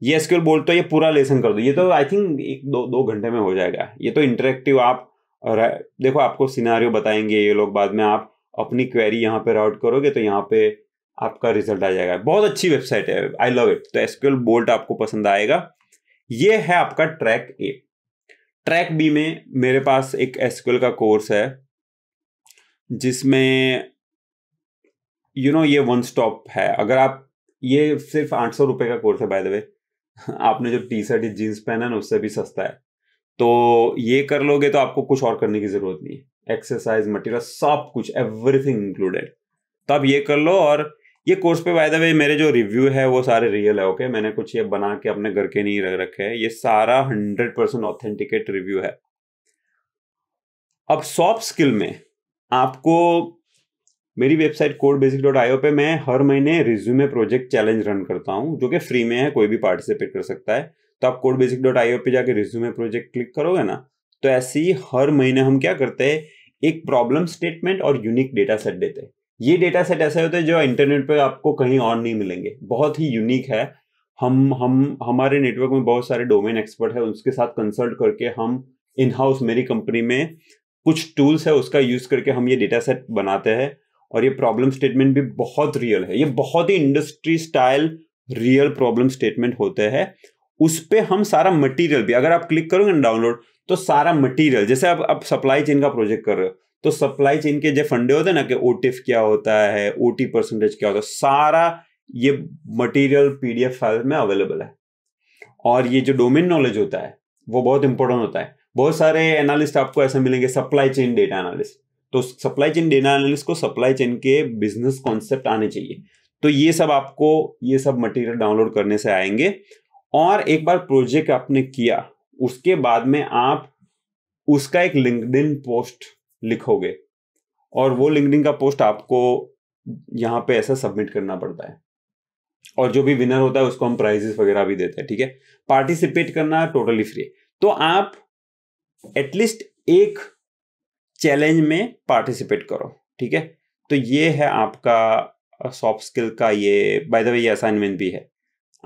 ये एसक्यूएल बोल्ड तो ये पूरा लेसन कर दो ये तो आई थिंक एक दो दो घंटे में हो जाएगा ये तो इंटरेक्टिव आप और देखो आपको सिनारियो बताएंगे ये लोग बाद में आप अपनी क्वेरी यहाँ पे राउट करोगे तो यहाँ पे आपका रिजल्ट आ जाएगा बहुत अच्छी वेबसाइट है आई लव इट तो एसक्यूएल बोल्ट आपको पसंद आएगा ये है आपका ट्रैक ए ट्रैक बी में मेरे पास एक एसक्यूएल का कोर्स है जिसमें यू you नो know, ये वन स्टॉप है अगर आप ये सिर्फ आठ सौ रुपये का कोर्स है बाय द वे आपने जो टी शर्ट जीन्स पहना है ना उससे भी सस्ता है तो ये कर लोगे तो आपको कुछ और करने की ज़रूरत नहीं है एक्सरसाइज मटेरियल सब कुछ एवरीथिंग इंक्लूडेड तो आप ये कर लो और ये कोर्स पे वायदा भाई वे मेरे जो रिव्यू है वो सारे रियल है ओके मैंने कुछ ये बना के अपने घर के नहीं रख रखे है ये सारा हंड्रेड परसेंट ऑथेंटिकेट रिव्यू है अब सॉफ्ट स्किल में आपको मेरी website code basic dot IO पे मैं हर महीने रिज्यूमे प्रोजेक्ट चैलेंज रन करता हूँ जो कि फ्री में है कोई भी पार्टिसिपेट कर सकता है तो आप कोड बेसिक डॉट आईओ पे जाके रिज्यूमे प्रोजेक्ट क्लिक करोगे ना तो ऐसे ही हर महीने हम क्या करते हैं एक प्रॉब्लम स्टेटमेंट और यूनिक डेटा सेट देते हैं ये डेटा सेट ऐसे होते हैं जो इंटरनेट पे आपको कहीं और नहीं मिलेंगे बहुत ही यूनिक है हम हम हमारे नेटवर्क में बहुत सारे डोमेन एक्सपर्ट है उसके साथ कंसल्ट करके हम इन हाउस मेरी कंपनी में कुछ टूल्स है उसका यूज करके हम ये डेटा सेट बनाते हैं और ये प्रॉब्लम स्टेटमेंट भी बहुत रियल है ये बहुत ही industry style real problem statement होते हैं उस पर हम सारा मटेरियल भी अगर आप क्लिक करोगे ना डाउनलोड तो सारा मटेरियल जैसे आप आप सप्लाई चेन का प्रोजेक्ट कर रहे हो तो सप्लाई चेन के जो फंडे होते हैं ना कि ओटिफ क्या होता है ओटी परसेंटेज क्या होता है सारा ये मटेरियल पीडीएफ फाइल में अवेलेबल है और ये जो डोमेन नॉलेज होता है वो बहुत इंपॉर्टेंट होता है बहुत सारे एनालिस्ट आपको ऐसे मिलेंगे सप्लाई चेन डेटा एनालिस्ट तो सप्लाई चेन डेटा एनालिस्ट को सप्लाई चेन के बिजनेस कॉन्सेप्ट आने चाहिए तो ये सब आपको ये सब मटेरियल डाउनलोड करने से आएंगे और एक बार प्रोजेक्ट आपने किया उसके बाद में आप उसका एक लिंकड पोस्ट लिखोगे और वो लिंकडिंग का पोस्ट आपको यहाँ पे ऐसा सबमिट करना पड़ता है और जो भी विनर होता है उसको हम प्राइजेस वगैरह भी देते हैं ठीक है पार्टिसिपेट करना टोटली फ्री तो आप एटलीस्ट एक चैलेंज में पार्टिसिपेट करो ठीक है तो ये है आपका सॉफ्ट स्किल का ये बाय द वे ये असाइनमेंट भी है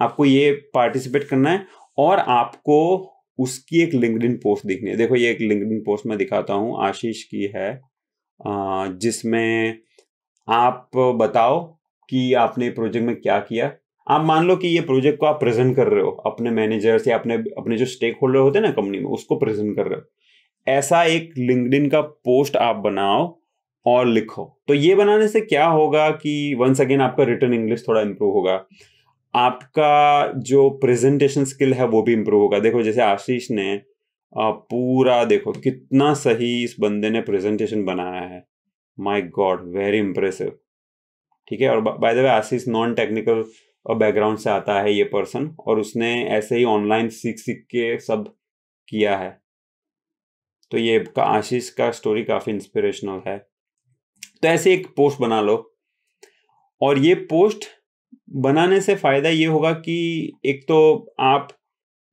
आपको ये पार्टिसिपेट करना है और आपको उसकी एक लिंकड पोस्ट दिखनी है देखो ये एक लिंकड पोस्ट मैं दिखाता हूँ आशीष की है जिसमें आप बताओ कि आपने प्रोजेक्ट में क्या किया आप मान लो कि ये प्रोजेक्ट को आप प्रेजेंट कर रहे हो अपने मैनेजर से अपने अपने जो स्टेक होल्डर होते हैं ना कंपनी में उसको प्रेजेंट कर रहे हो ऐसा एक लिंकड का पोस्ट आप बनाओ और लिखो तो ये बनाने से क्या होगा कि वंस अगेन आपका रिटर्न इंग्लिश थोड़ा इंप्रूव होगा आपका जो प्रेजेंटेशन स्किल है वो भी इम्प्रूव होगा देखो जैसे आशीष ने पूरा देखो कितना सही इस बंदे ने प्रेजेंटेशन बनाया है माय गॉड वेरी इम्प्रेसिव ठीक है और by the way Ashish non technical background से आता है ये पर्सन और उसने ऐसे ही ऑनलाइन सीख सीख के सब किया है तो ये का आशीष का स्टोरी काफ़ी इंस्पिरेशनल है तो ऐसे एक पोस्ट बना लो और ये पोस्ट बनाने से फ़ायदा ये होगा कि एक तो आप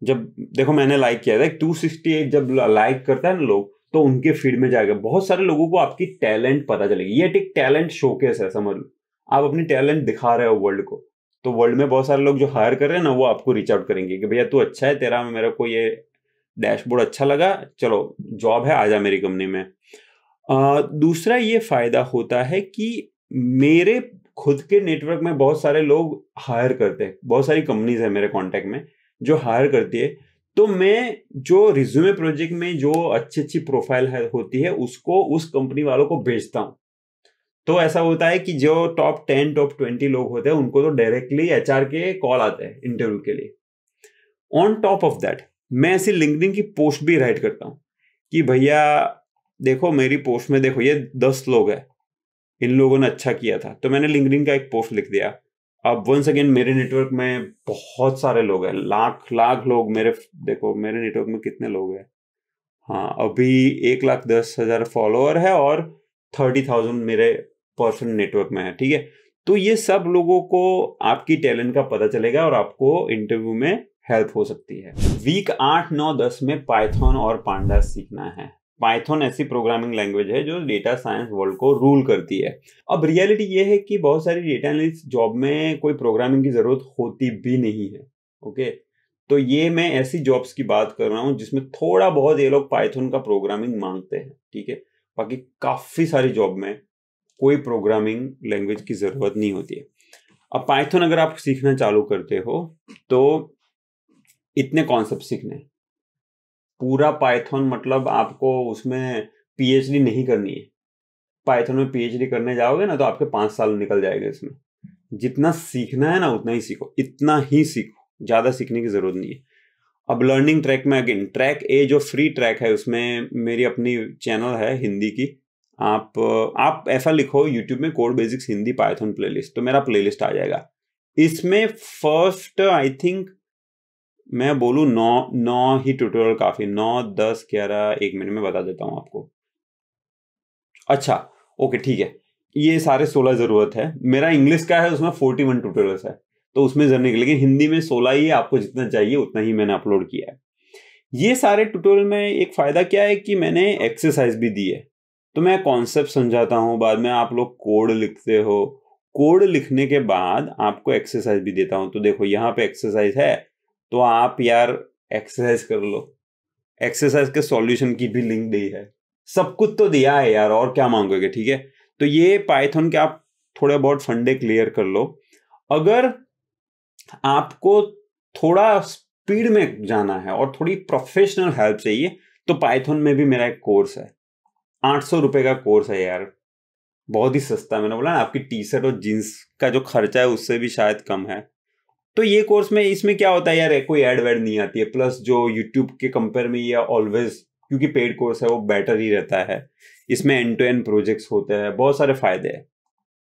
जब देखो मैंने लाइक किया था टू सिक्सटी एट जब लाइक करता है ना लोग तो उनके फीड में जाएगा बहुत सारे लोगों को आपकी टैलेंट पता चलेगी ये एक टैलेंट शोकेस है समझ लो आप अपनी टैलेंट दिखा रहे हो वर्ल्ड को तो वर्ल्ड में बहुत सारे लोग जो हायर कर रहे हैं ना वो आपको रीच आउट करेंगे कि भैया तू अच्छा है तेरा मेरे को ये डैशबोर्ड अच्छा लगा चलो जॉब है आ जा मेरी कंपनी में आ, दूसरा ये फायदा होता है कि मेरे खुद के नेटवर्क में बहुत सारे लोग हायर करते हैं बहुत सारी कंपनीज है मेरे कॉन्टेक्ट में जो हायर करती है तो मैं जो रिज्यूमे प्रोजेक्ट में जो अच्छी अच्छी प्रोफाइल है, होती है उसको उस कंपनी वालों को भेजता हूँ तो ऐसा होता है कि जो टॉप टेन टॉप ट्वेंटी लोग होते हैं उनको तो डायरेक्टली एच के कॉल आते हैं इंटरव्यू के लिए ऑन टॉप ऑफ दैट मैं ऐसी लिंकडिन की पोस्ट भी राइट करता हूँ कि भैया देखो मेरी पोस्ट में देखो ये दस लोग हैं इन लोगों ने अच्छा किया था तो मैंने लिंकिन का एक पोस्ट लिख दिया अब वंस अगेन मेरे नेटवर्क में बहुत सारे लोग हैं लाख लाख लोग मेरे देखो मेरे नेटवर्क में कितने लोग हैं हाँ अभी एक लाख दस हजार फॉलोअर है और थर्टी थाउजेंड मेरे पर्सन नेटवर्क में है ठीक है तो ये सब लोगों को आपकी टैलेंट का पता चलेगा और आपको इंटरव्यू में हेल्प हो सकती है वीक आठ नौ दस में पाइथन और पांडा सीखना है पाइथन ऐसी प्रोग्रामिंग लैंग्वेज है जो डेटा साइंस वर्ल्ड को रूल करती है अब रियलिटी ये है कि बहुत सारी डेटा एनालिस्ट जॉब में कोई प्रोग्रामिंग की ज़रूरत होती भी नहीं है ओके तो ये मैं ऐसी जॉब्स की बात कर रहा हूँ जिसमें थोड़ा बहुत ये लोग पाइथन का प्रोग्रामिंग मांगते हैं ठीक है बाकी काफ़ी सारी जॉब में कोई प्रोग्रामिंग लैंग्वेज की ज़रूरत नहीं होती है अब पाइथन अगर आप सीखना चालू करते हो तो इतने कॉन्सेप्ट सीखने पूरा पाइथन मतलब आपको उसमें पीएचडी नहीं करनी है पाइथन में पीएचडी करने जाओगे ना तो आपके पांच साल निकल जाएंगे इसमें जितना सीखना है ना उतना ही सीखो इतना ही सीखो ज़्यादा सीखने की ज़रूरत नहीं है अब लर्निंग ट्रैक में अगेन ट्रैक ए जो फ्री ट्रैक है उसमें मेरी अपनी चैनल है हिंदी की आप आप ऐसा लिखो यूट्यूब में code basics Hindi Python playlist तो मेरा प्लेलिस्ट आ जाएगा इसमें फर्स्ट आई थिंक मैं बोलूँ नौ नौ ही ट्यूटोरियल काफ़ी नौ दस ग्यारह एक मिनट में बता देता हूँ आपको अच्छा ओके ठीक है ये सारे सोलह ज़रूरत है मेरा इंग्लिश का है उसमें फोर्टी वन ट्यूटोरियल्स है तो उसमें जरूर लेकिन हिंदी में सोलह ही आपको जितना चाहिए उतना ही मैंने अपलोड किया है ये सारे ट्यूटोरियल में एक फ़ायदा क्या है कि मैंने एक्सरसाइज भी दी है तो मैं कॉन्सेप्ट समझाता हूँ बाद में आप लोग कोड लिखते हो कोड लिखने के बाद आपको एक्सरसाइज भी देता हूँ तो देखो यहाँ पे एक्सरसाइज है तो आप यार एक्सरसाइज कर लो एक्सरसाइज के सॉल्यूशन की भी लिंक दी है सब कुछ तो दिया है यार और क्या मांगोगे ठीक है तो ये पाइथन के आप थोड़े बहुत फंडे क्लियर कर लो अगर आपको थोड़ा स्पीड में जाना है और थोड़ी प्रोफेशनल हेल्प चाहिए तो पाइथन में भी मेरा एक कोर्स है आठ सौ रुपये का कोर्स है यार बहुत ही सस्ता मैंने बोला ना आपकी टी शर्ट और जीन्स का जो खर्चा है उससे भी शायद कम है तो ये कोर्स में इसमें क्या होता है यार कोई एड वेड नहीं आती है प्लस जो यूट्यूब के कंपेयर में ये ऑलवेज क्योंकि पेड कोर्स है वो बेटर ही रहता है इसमें एंड टू एंड प्रोजेक्ट्स होते हैं बहुत सारे फायदे हैं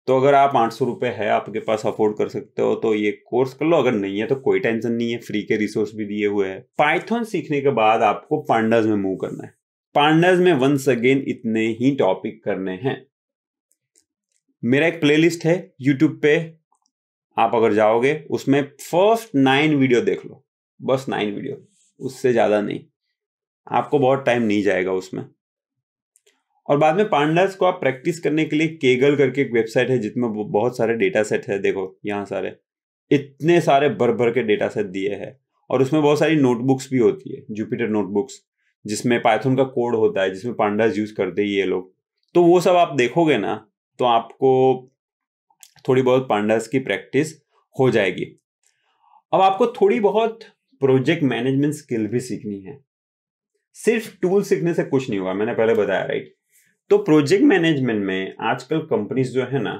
तो अगर आप आठ सौ रुपये है आपके पास अफोर्ड कर सकते हो तो ये कोर्स कर लो अगर नहीं है तो कोई टेंशन नहीं है फ्री के रिसोर्स भी दिए हुए हैं पाइथन सीखने के बाद आपको पांडाज में मूव करना है पांडाज में वंस अगेन इतने ही टॉपिक करने हैं मेरा एक प्लेलिस्ट है यूट्यूब पे आप अगर जाओगे उसमें फर्स्ट नाइन वीडियो देख लो बस नाइन वीडियो उससे ज़्यादा नहीं आपको बहुत टाइम नहीं जाएगा उसमें और बाद में पांडास को आप प्रैक्टिस करने के लिए केगल करके एक वेबसाइट है जिसमें बहुत सारे डेटा सेट है देखो यहाँ सारे इतने सारे भर भर के डेटा सेट दिए हैं और उसमें बहुत सारी नोटबुक्स भी होती है जुपिटर नोटबुक्स जिसमें पाइथन का कोड होता है जिसमें पांडास यूज करते ही ये लोग तो वो सब आप देखोगे ना तो आपको थोड़ी बहुत पांडास की प्रैक्टिस हो जाएगी अब आपको थोड़ी बहुत प्रोजेक्ट मैनेजमेंट स्किल भी सीखनी है सिर्फ टूल सीखने से कुछ नहीं हुआ मैंने पहले बताया राइट तो प्रोजेक्ट मैनेजमेंट में आजकल कंपनीज जो है ना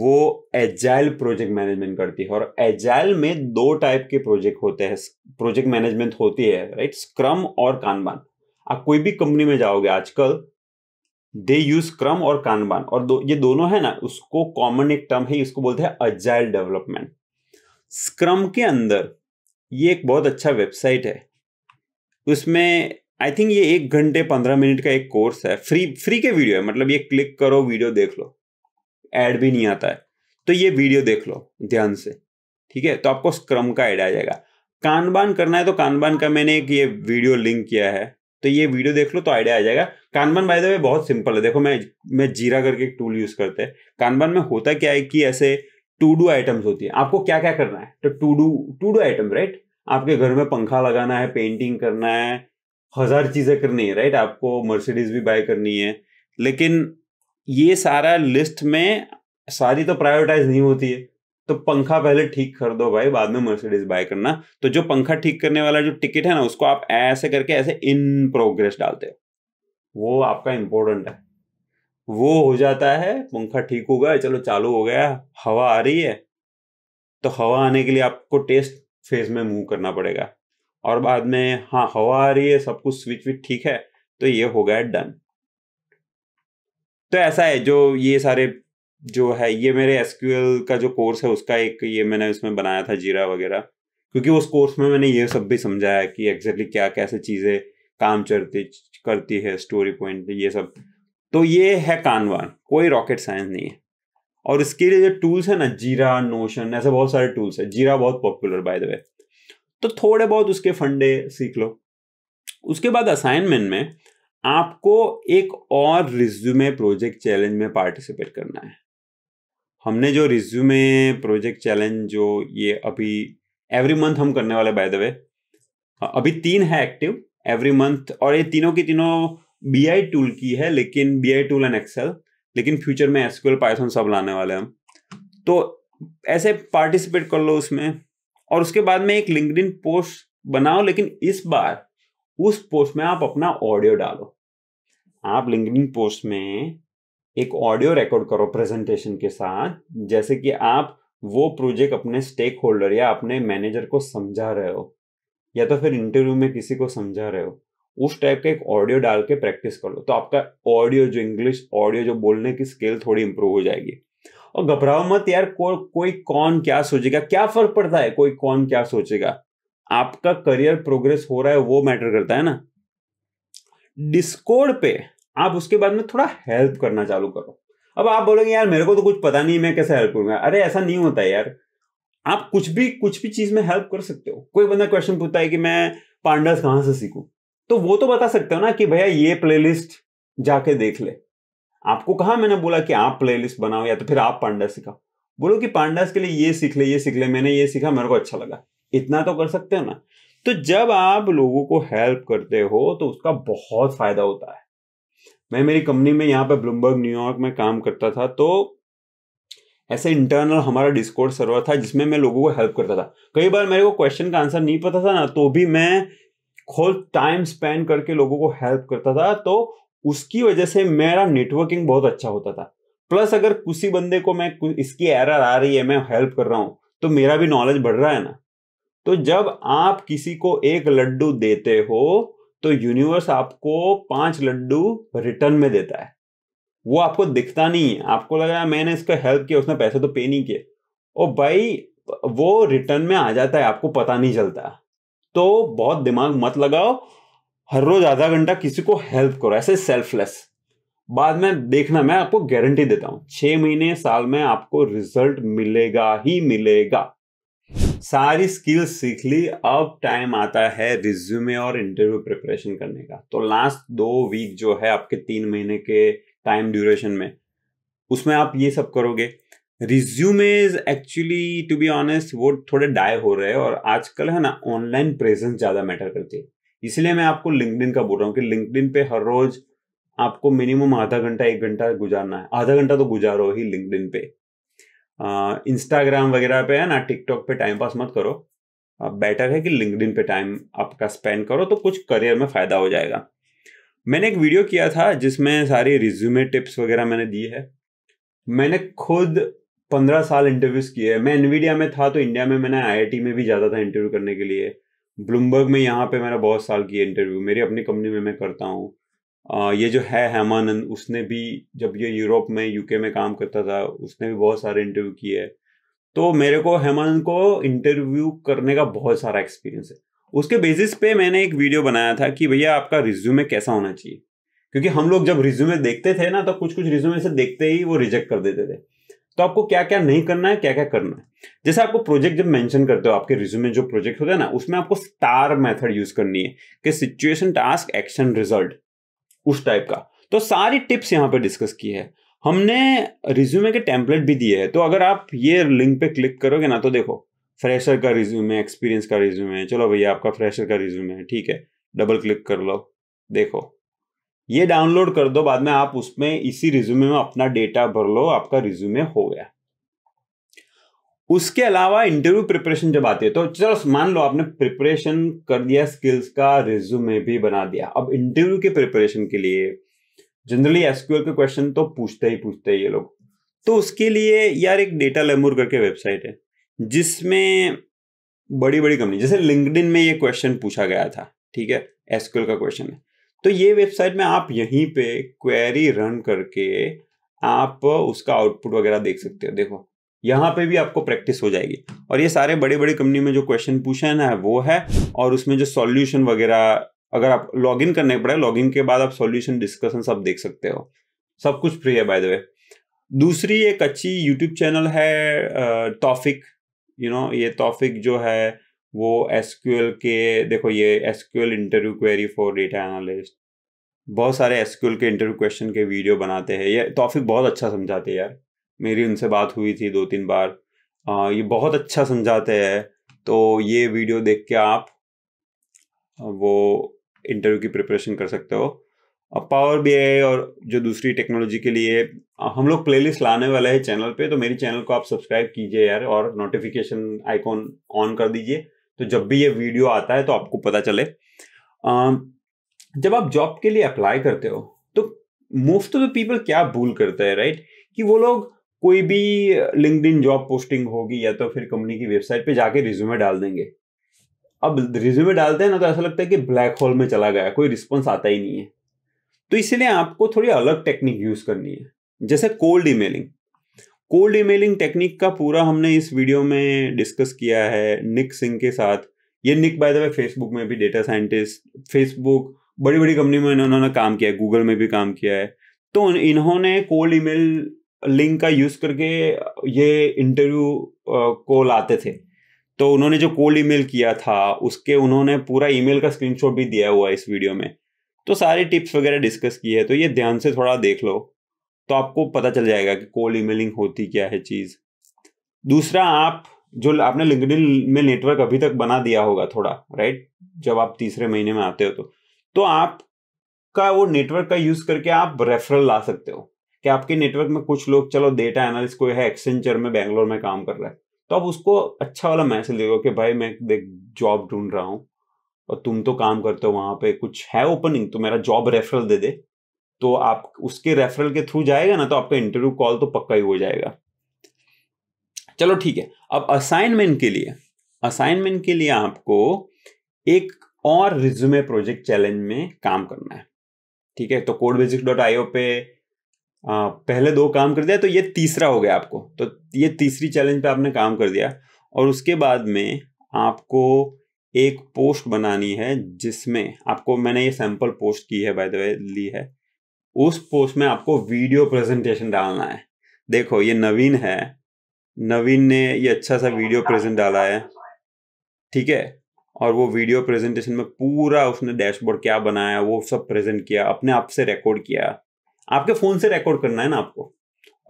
वो एजाइल प्रोजेक्ट मैनेजमेंट करती है और एजाइल में दो टाइप के प्रोजेक्ट होते हैं प्रोजेक्ट मैनेजमेंट होती है राइट स्क्रम और कानबान आप कोई भी कंपनी में जाओगे आजकल दे यूज क्रम और कानबान और दो, ये दोनों है ना उसको कॉमन एक टर्म है इसको बोलते हैं अजाइल डेवलपमेंट स्क्रम के अंदर ये एक बहुत अच्छा वेबसाइट है उसमें आई थिंक ये एक घंटे पंद्रह मिनट का एक कोर्स है फ्री फ्री के वीडियो है मतलब ये क्लिक करो वीडियो देख लो एड भी नहीं आता है तो ये वीडियो देख लो ध्यान से ठीक है तो आपको स्क्रम का आइडिया आ जाएगा कानबान करना है तो कानबान का मैंने एक ये वीडियो लिंक किया है तो ये वीडियो देख लो तो आइडिया आ जाएगा कानबन बाय द वे बहुत सिंपल है देखो मैं मैं जीरा करके एक टूल यूज करते हैं कानबन में होता क्या है कि ऐसे टू डू आइटम्स होती है आपको क्या क्या करना है तो to do to do item right आपके घर में पंखा लगाना है पेंटिंग करना है हजार चीजें करनी है राइट आपको मर्सिडीज भी बाय करनी है लेकिन ये सारा लिस्ट में सारी तो प्रायोरिटाइज नहीं होती है तो पंखा पहले ठीक कर दो भाई बाद में मर्सिडीज बाय करना तो जो पंखा ठीक करने वाला जो टिकट है ना उसको आप ऐसे करके ऐसे इन प्रोग्रेस डालते हो वो आपका इम्पोर्टेंट है वो हो जाता है पंखा ठीक हो गया चलो चालू हो गया हवा आ रही है तो हवा आने के लिए आपको टेस्ट फेज में मूव करना पड़ेगा और बाद में हाँ हवा आ रही है सब कुछ स्विच विच ठीक है तो ये हो गया डन तो ऐसा है जो ये सारे जो है ये मेरे एस का जो कोर्स है उसका एक ये मैंने इसमें बनाया था जीरा वगैरह क्योंकि उस कोर्स में मैंने ये सब भी समझाया कि एग्जैक्टली exactly क्या कैसे चीज़ें काम चलती करती है स्टोरी पॉइंट ये सब तो ये है कानवा कोई रॉकेट साइंस नहीं है और इसके लिए जो टूल्स है ना जीरा नोशन ऐसे बहुत सारे टूल्स है जीरा बहुत पॉपुलर बाय द वे तो थोड़े बहुत उसके फंडे सीख लो उसके बाद असाइनमेंट में आपको एक और रिज्यूमे प्रोजेक्ट चैलेंज में पार्टिसिपेट करना है हमने जो रिज्यूमे प्रोजेक्ट चैलेंज जो ये अभी एवरी मंथ हम करने वाले बाय द वे अभी तीन है एक्टिव एवरी मंथ और ये तीनों की तीनों बी आई टूल की है लेकिन B I tool and Excel लेकिन फ्यूचर में एसक्यूएल पाइथन सब लाने वाले हम तो ऐसे पार्टिसिपेट कर लो उसमें और उसके बाद में एक लिंकड पोस्ट बनाओ लेकिन इस बार उस पोस्ट में आप अपना ऑडियो डालो आप लिंकड पोस्ट में एक ऑडियो रिकॉर्ड करो प्रेजेंटेशन के साथ जैसे कि आप वो प्रोजेक्ट अपने स्टेक होल्डर या अपने मैनेजर को समझा रहे हो या तो फिर इंटरव्यू में किसी को समझा रहे हो उस टाइप का एक ऑडियो डाल के प्रैक्टिस कर लो तो आपका ऑडियो जो इंग्लिश ऑडियो जो बोलने की स्किल थोड़ी इंप्रूव हो जाएगी और घबराओ मत यार को, कोई कौन क्या सोचेगा क्या फर्क पड़ता है कोई कौन क्या सोचेगा आपका करियर प्रोग्रेस हो रहा है वो मैटर करता है ना डिस्कोड पे आप उसके बाद में थोड़ा हेल्प करना चालू करो अब आप बोलोगे यार मेरे को तो कुछ पता नहीं मैं कैसे हेल्प करूंगा अरे ऐसा नहीं होता यार आप कुछ भी कुछ भी चीज में हेल्प कर सकते हो कोई बंदा क्वेश्चन पूछता है कि मैं पांडस कहां से सीखूं तो वो तो बता सकते हो ना कि भैया ये प्लेलिस्ट जाके देख ले आपको कहा मैंने बोला कि आप प्लेलिस्ट बनाओ या तो फिर आप पांडस सिखाओ बोलो कि पांडास के लिए ये सीख ले ये सीख ले मैंने ये सीखा मेरे को अच्छा लगा इतना तो कर सकते हो ना तो जब आप लोगों को हेल्प करते हो तो उसका बहुत फायदा होता है मैं मेरी कंपनी में यहाँ पे ब्लूमबर्ग न्यूयॉर्क में काम करता था तो ऐसे इंटरनल हमारा डिस्कोर्ड सर्वर था जिसमें मैं लोगों को हेल्प करता था कई बार मेरे को क्वेश्चन का आंसर नहीं पता था ना तो भी मैं खुद टाइम स्पेंड करके लोगों को हेल्प करता था तो उसकी वजह से मेरा नेटवर्किंग बहुत अच्छा होता था प्लस अगर किसी बंदे को मैं इसकी एरर आ रही है मैं हेल्प कर रहा हूँ तो मेरा भी नॉलेज बढ़ रहा है ना तो जब आप किसी को एक लड्डू देते हो तो यूनिवर्स आपको पांच लड्डू रिटर्न में देता है वो आपको दिखता नहीं है आपको लग रहा है मैंने इसका हेल्प किया उसने पैसे तो पे नहीं किए और भाई वो रिटर्न में आ जाता है आपको पता नहीं चलता तो बहुत दिमाग मत लगाओ हर रोज आधा घंटा किसी को हेल्प करो ऐसे सेल्फलेस बाद में देखना मैं आपको गारंटी देता हूं छह महीने साल में आपको रिजल्ट मिलेगा ही मिलेगा सारी स्किल सीख ली अब टाइम आता है रिज्यूमे और इंटरव्यू प्रिपरेशन करने का तो लास्ट दो वीक जो है आपके तीन महीने के टाइम ड्यूरेशन में उसमें आप ये सब करोगे resume is actually to be honest वो थोड़े डाय हो रहे हैं और आजकल है ना ऑनलाइन प्रेजेंस ज़्यादा मैटर करती है इसलिए मैं आपको लिंकडिन का बोल रहा हूँ कि लिंकडिन पे हर रोज आपको मिनिमम आधा घंटा एक घंटा गुजारना है आधा घंटा तो गुजारो ही लिंकडिन पे इंस्टाग्राम वगैरह पे है ना टिकटॉक पे टाइम पास मत करो बेटर है कि लिंकडिन पे टाइम आपका स्पेंड करो तो कुछ करियर में फ़ायदा हो जाएगा मैंने एक वीडियो किया था जिसमें सारी रिज्यूमे टिप्स वगैरह मैंने दी है मैंने खुद पंद्रह साल इंटरव्यूज़ किए हैं मैं इनविडिया में था तो इंडिया में मैंने आईआईटी में भी जाता था इंटरव्यू करने के लिए ब्लूमबर्ग में यहाँ पे मैंने बहुत साल किए इंटरव्यू मेरी अपनी कंपनी में मैं करता हूँ ये जो है हेमानंद उसने भी जब ये यूरोप में यूके में काम करता था उसने भी बहुत सारे इंटरव्यू किए तो मेरे को हेमानंद को इंटरव्यू करने का बहुत सारा एक्सपीरियंस है उसके बेसिस पे मैंने एक वीडियो बनाया था कि भैया आपका रिज्यूमे कैसा होना चाहिए क्योंकि हम लोग जब रिज्यूमे देखते थे ना तो कुछ कुछ रिज्यूमे से देखते ही वो रिजेक्ट कर देते थे तो आपको क्या क्या नहीं करना है क्या क्या करना है जैसे आपको प्रोजेक्ट जब मेंशन करते हो आपके रिज्यूमे जो प्रोजेक्ट होता है ना उसमें आपको स्टार मेथड यूज करनी है कि सिचुएशन टास्क एक्शन रिजल्ट उस टाइप का तो सारी टिप्स यहाँ पर डिस्कस की है हमने रिज्यूमे के टेम्पलेट भी दिए है तो अगर आप ये लिंक पे क्लिक करोगे ना तो देखो फ्रेशर का रिज्यूम है एक्सपीरियंस का रिज्यूम है चलो भैया आपका फ्रेशर का रिज्यूम है ठीक है डबल क्लिक कर लो देखो ये डाउनलोड कर दो बाद में आप उसमें इसी रिज्यूमे में अपना डेटा भर लो आपका रिज्यूमे हो गया उसके अलावा इंटरव्यू प्रिपरेशन जब आती है तो चलो मान लो आपने प्रिपरेशन कर दिया स्किल्स का रिज्यूमे भी बना दिया अब इंटरव्यू के प्रिपरेशन के लिए जनरली एसक्यूएल के क्वेश्चन तो पूछते ही पूछते ही ये लोग तो उसके लिए यार एक डेटा लेमूर करके वेबसाइट है जिसमें बड़ी बड़ी कंपनी जैसे लिंकडिन में ये क्वेश्चन पूछा गया था ठीक है एसक्यूएल का क्वेश्चन है तो ये वेबसाइट में आप यहीं पे क्वेरी रन करके आप उसका आउटपुट वगैरह देख सकते हो देखो यहाँ पे भी आपको प्रैक्टिस हो जाएगी और ये सारे बड़े बड़े कंपनी में जो क्वेश्चन पूछा है वो है और उसमें जो सॉल्यूशन वगैरह अगर आप लॉग इन करने पड़े लॉग इन के बाद आप सॉल्यूशन डिस्कशन सब देख सकते हो सब कुछ फ्री है बाय द वे दूसरी एक अच्छी यूट्यूब चैनल है टॉफिक यू नो ये टॉपिक जो है वो एस के देखो ये S interview query for data analyst बहुत सारे एस के इंटरव्यू क्वेश्चन के वीडियो बनाते हैं ये टॉपिक बहुत अच्छा समझाते हैं यार मेरी उनसे बात हुई थी दो तीन बार आ, ये बहुत अच्छा समझाते हैं तो ये वीडियो देख के आप वो इंटरव्यू की प्रिपरेशन कर सकते हो अब पावर बी आई और जो दूसरी टेक्नोलॉजी के लिए हम लोग प्लेलिस्ट लाने वाले है चैनल पे तो मेरी चैनल को आप सब्सक्राइब कीजिए यार और नोटिफिकेशन आइकॉन ऑन कर दीजिए तो जब भी ये वीडियो आता है तो आपको पता चले जब आप जॉब के लिए अप्लाई करते हो तो मोस्ट ऑफ द पीपल क्या भूल करते हैं राइट कि वो लोग कोई भी लिंकड जॉब पोस्टिंग होगी या तो फिर कंपनी की वेबसाइट पे जाके रिज्यूमे डाल देंगे अब रिज्यूमे डालते हैं ना तो ऐसा लगता है कि ब्लैक होल में चला गया कोई रिस्पॉन्स आता ही नहीं है तो इसलिए आपको थोड़ी अलग टेक्निक यूज करनी है जैसे cold emailing cold emailing technique का पूरा हमने इस वीडियो में डिस्कस किया है निक सिंह के साथ ये Nick by the way Facebook में भी डेटा साइंटिस्ट फेसबुक बड़ी बड़ी कंपनी में इन्होंने काम किया है गूगल में भी काम किया है तो इन्होंने कोल्ड ईमेल लिंक का यूज करके ये इंटरव्यू को लाते थे तो उन्होंने जो कोल्ड ईमेल किया था उसके उन्होंने पूरा ईमेल का स्क्रीनशॉट भी दिया हुआ है इस वीडियो में तो सारी टिप्स वगैरह डिस्कस की है तो ये ध्यान से थोड़ा देख लो तो आपको पता चल जाएगा कि कोल्ड ईमेलिंग होती क्या है चीज़ दूसरा आप जो आपने लिंकडिन में नेटवर्क अभी तक बना दिया होगा थोड़ा राइट जब आप तीसरे महीने में आते हो तो तो आप का वो नेटवर्क का यूज करके आप रेफरल ला सकते हो कि आपके नेटवर्क में कुछ लोग चलो डेटा एनालिस्ट कोई है एक्सेंचर में बैंगलोर में काम कर रहा है तो आप उसको अच्छा वाला मैसेज दे कि भाई मैं देख जॉब ढूंढ रहा हूँ और तुम तो काम करते हो वहां पे कुछ है ओपनिंग तो मेरा जॉब रेफरल दे दे तो आप उसके रेफरल के थ्रू जाएगा ना तो आपका इंटरव्यू कॉल तो पक्का ही हो जाएगा चलो ठीक है अब असाइनमेंट के लिए असाइनमेंट के लिए आपको एक और रिज्यूमे प्रोजेक्ट चैलेंज में काम करना है ठीक है तो कोड बेसिक डॉट आईओ पे आ, पहले दो काम कर दिया तो ये तीसरा हो गया आपको तो ये तीसरी चैलेंज पे आपने काम कर दिया और उसके बाद में आपको एक पोस्ट बनानी है जिसमें आपको मैंने ये सैंपल पोस्ट की है बाय द वे ली है उस पोस्ट में आपको वीडियो प्रेजेंटेशन डालना है देखो ये नवीन है नवीन ने ये अच्छा सा वीडियो प्रेजेंट डाला है ठीक है और वो वीडियो प्रेजेंटेशन में पूरा उसने डैशबोर्ड क्या बनाया वो सब प्रेजेंट किया अपने आप से रिकॉर्ड किया आपके फ़ोन से रिकॉर्ड करना है ना आपको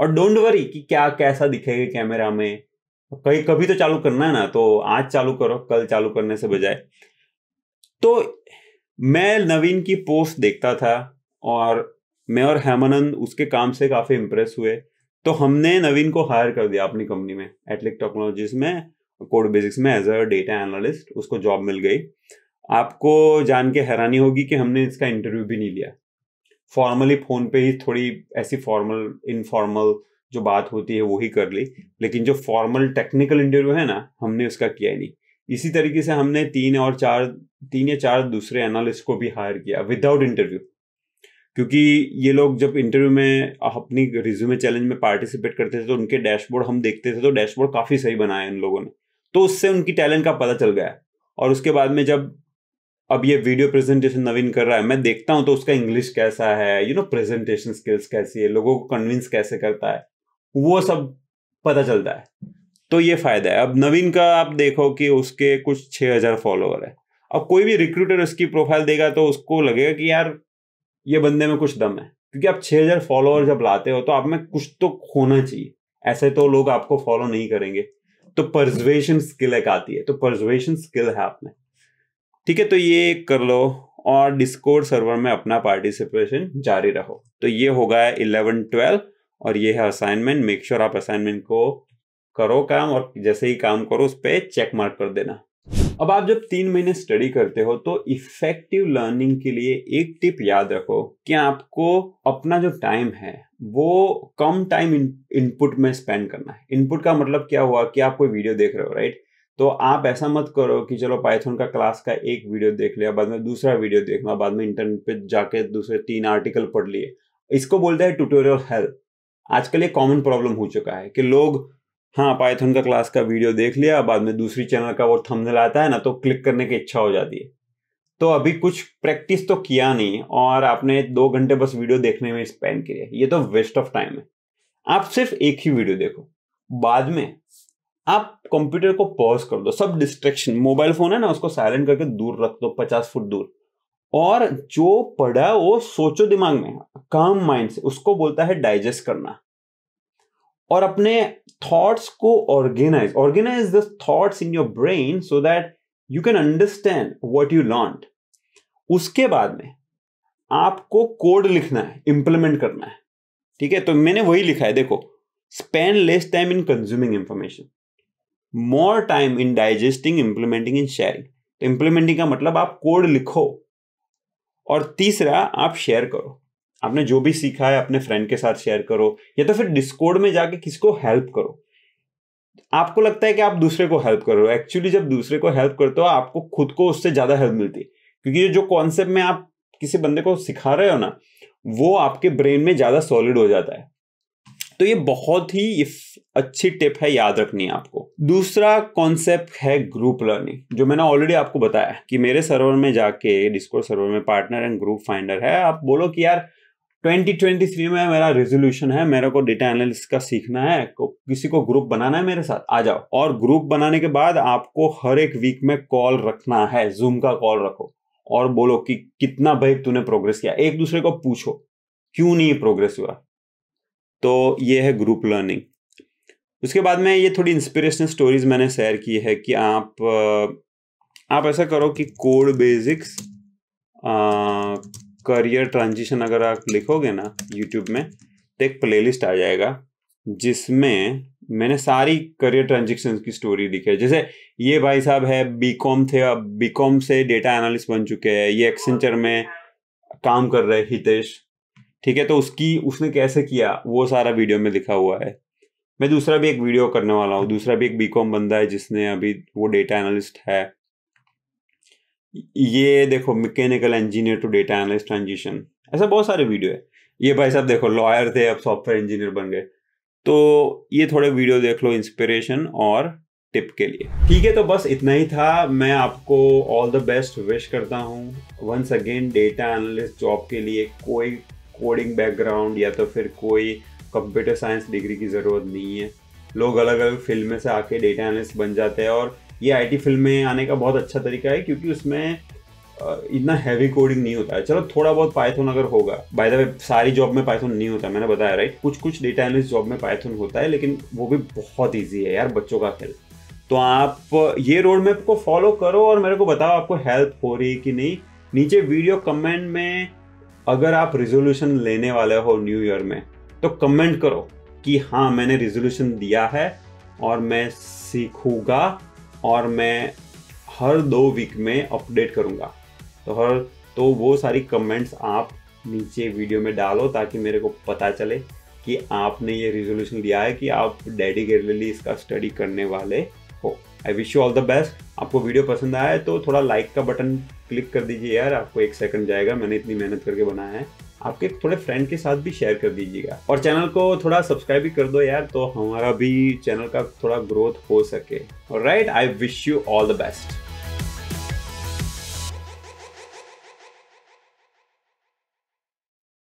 और डोंट वरी कि क्या कैसा दिखेगा कैमरा में कहीं कभी तो चालू करना है ना तो आज चालू करो कल चालू करने से बजाय तो मैं नवीन की पोस्ट देखता था और मैं और हेमानंद उसके काम से काफ़ी इम्प्रेस हुए तो हमने नवीन को हायर कर दिया अपनी कंपनी में एटलिक टेक्नोलॉजीज में कोड बेसिक्स में एज अ डेटा एनालिस्ट उसको जॉब मिल गई आपको जान के हैरानी होगी कि हमने इसका इंटरव्यू भी नहीं लिया फॉर्मली फ़ोन पे ही थोड़ी ऐसी फॉर्मल इनफॉर्मल जो बात होती है वो ही कर ली लेकिन जो फॉर्मल टेक्निकल इंटरव्यू है ना हमने उसका किया ही नहीं इसी तरीके से हमने तीन और चार तीन या चार दूसरे एनालिस्ट को भी हायर किया विदाउट इंटरव्यू क्योंकि ये लोग जब इंटरव्यू में अपनी रिज्यूमे चैलेंज में पार्टिसिपेट करते थे तो उनके डैशबोर्ड हम देखते थे तो डैशबोर्ड काफ़ी सही बनाया इन लोगों ने तो उससे उनकी टैलेंट का पता चल गया और उसके बाद में जब अब ये वीडियो प्रेजेंटेशन नवीन कर रहा है मैं देखता हूँ तो उसका इंग्लिश कैसा है यू नो प्रेजेंटेशन स्किल्स कैसी है लोगों को कन्विंस कैसे करता है वो सब पता चलता है तो ये फायदा है अब नवीन का आप देखो कि उसके कुछ छः हजार फॉलोअर है अब कोई भी रिक्रूटर उसकी प्रोफाइल देगा तो उसको लगेगा कि यार ये बंदे में कुछ दम है क्योंकि आप छः हजार फॉलोअर जब लाते हो तो आप में कुछ तो होना चाहिए ऐसे तो लोग आपको फॉलो नहीं करेंगे तो परजर्वेशन स्किल एक आती है तो परजर्वेशन स्किल है आप में ठीक है तो ये कर लो और डिस्कोर्ड सर्वर में अपना पार्टिसिपेशन जारी रखो तो ये होगा इलेवन ट्वेल्व और ये है असाइनमेंट मेक श्योर आप असाइनमेंट को करो काम और जैसे ही काम करो उस पर चेक मार्क कर देना अब आप जब तीन महीने स्टडी करते हो तो इफेक्टिव लर्निंग के लिए एक टिप याद रखो कि आपको अपना जो टाइम है वो कम टाइम इनपुट में स्पेंड करना है इनपुट का मतलब क्या हुआ कि आप कोई वीडियो देख रहे हो राइट तो आप ऐसा मत करो कि चलो पाइथन का क्लास का एक वीडियो देख लिया बाद में दूसरा वीडियो देखना बाद में इंटरनेट पे जाके दूसरे तीन आर्टिकल पढ़ लिए इसको बोलते हैं ट्यूटोरियल हेल्प आजकल ये कॉमन प्रॉब्लम हो चुका है कि लोग हाँ पाइथन का क्लास का वीडियो देख लिया बाद में दूसरी चैनल का वो थंबनेल आता है ना तो क्लिक करने की इच्छा हो जाती है तो अभी कुछ प्रैक्टिस तो किया नहीं और आपने दो घंटे बस वीडियो देखने में स्पेंड किया ये तो वेस्ट ऑफ टाइम है आप सिर्फ एक ही वीडियो देखो बाद में आप कंप्यूटर को पॉज कर दो सब डिस्ट्रेक्शन मोबाइल फोन है ना उसको साइलेंट करके दूर रख दो पचास फुट दूर और जो पढ़ा वो सोचो दिमाग में काम माइंड से उसको बोलता है डाइजेस्ट करना और अपने थॉट्स को organise organise the thoughts in your brain so that you can understand what you learnt उसके बाद में आपको कोड लिखना है इंप्लीमेंट करना है ठीक है तो मैंने वही लिखा है देखो spend less time in consuming information more time in digesting implementing in sharing तो इंप्लीमेंटिंग का मतलब आप कोड लिखो और तीसरा आप शेयर करो आपने जो भी सीखा है अपने फ्रेंड के साथ शेयर करो या तो फिर डिस्कोड में जाके किसको हेल्प करो आपको लगता है कि आप दूसरे को हेल्प कर रहे हो एक्चुअली जब दूसरे को हेल्प करते हो आपको खुद को उससे ज़्यादा हेल्प मिलती है क्योंकि जो कॉन्सेप्ट में आप किसी बंदे को सिखा रहे हो ना वो आपके ब्रेन में ज़्यादा सॉलिड हो जाता है तो ये बहुत ही अच्छी टिप है याद रखनी आपको दूसरा कॉन्सेप्ट है ग्रुप लर्निंग जो मैंने ऑलरेडी आपको बताया कि मेरे सर्वर में जाके डिस्कोर सर्वर में पार्टनर एंड ग्रुप फाइंडर है आप बोलो कि यार 2023 में मेरा रेजोल्यूशन है मेरे को डेटा एनालिस का सीखना है को, किसी को ग्रुप बनाना है मेरे साथ आ जाओ और ग्रुप बनाने के बाद आपको हर एक वीक में कॉल रखना है जूम का कॉल रखो और बोलो कि कितना भाई तूने प्रोग्रेस किया एक दूसरे को पूछो क्यों नहीं प्रोग्रेस हुआ तो ये है ग्रुप लर्निंग उसके बाद में ये थोड़ी इंस्पिरेशनल स्टोरीज मैंने शेयर की है कि आप आप ऐसा करो कि कोड बेसिक्स करियर ट्रांजिशन अगर आप लिखोगे ना यूट्यूब में तो एक प्ले आ जाएगा जिसमें मैंने सारी करियर ट्रांजेक्शन की स्टोरी लिखी है जैसे ये भाई साहब है बीकॉम थे अब बीकॉम से डेटा एनालिस्ट बन चुके हैं ये एक्सेंचर में काम कर रहे हितेश ठीक है तो उसकी उसने कैसे किया वो सारा वीडियो में लिखा हुआ है मैं दूसरा भी एक वीडियो करने वाला हूँ दूसरा भी एक बीकॉम बंदा है जिसने अभी वो डेटा एनालिस्ट है ये देखो mechanical engineer to data analyst transition ऐसा बहुत सारे वीडियो है ये भाई साहब देखो लॉयर थे अब सॉफ्टवेयर इंजीनियर बन गए तो ये थोड़े वीडियो देख लो इंस्पिरेशन और टिप के लिए ठीक है तो बस इतना ही था मैं आपको ऑल द बेस्ट विश करता हूँ once again data analyst job के लिए कोई कोडिंग बैकग्राउंड या तो फिर कोई कंप्यूटर साइंस डिग्री की ज़रूरत नहीं है लोग अलग अलग फील्ड में से आके डेटा एनालिस्ट बन जाते हैं और ये आईटी फील्ड में आने का बहुत अच्छा तरीका है क्योंकि उसमें इतना हैवी कोडिंग नहीं होता है चलो थोड़ा बहुत पाइथन अगर होगा बाय द वे सारी जॉब में पाइथन नहीं होता मैंने बताया राइट कुछ कुछ डेटा एनालिस्ट जॉब में पाइथन होता है लेकिन वो भी बहुत ईजी है यार बच्चों का खेल तो आप ये रोड मैप को फॉलो करो और मेरे को बताओ आपको हेल्प हो रही है कि नहीं नीचे वीडियो कमेंट में अगर आप रिजोल्यूशन लेने वाले हो न्यू ईयर में तो कमेंट करो कि हाँ मैंने रिजोल्यूशन दिया है और मैं सीखूंगा और मैं हर दो वीक में अपडेट करूंगा तो हर तो वो सारी कमेंट्स आप नीचे वीडियो में डालो ताकि मेरे को पता चले कि आपने ये रिजोल्यूशन लिया है कि आप डेडिकेटली इसका स्टडी करने वाले हो I wish you all the best आपको वीडियो पसंद आया है तो थोड़ा लाइक का बटन क्लिक कर दीजिए यार आपको एक सेकंड जाएगा मैंने इतनी मेहनत करके बनाया है आपके थोड़े फ्रेंड के साथ भी शेयर कर दीजिएगा और चैनल को थोड़ा सब्सक्राइब भी कर दो यार तो हमारा भी चैनल का थोड़ा ग्रोथ हो सके right I wish you all the best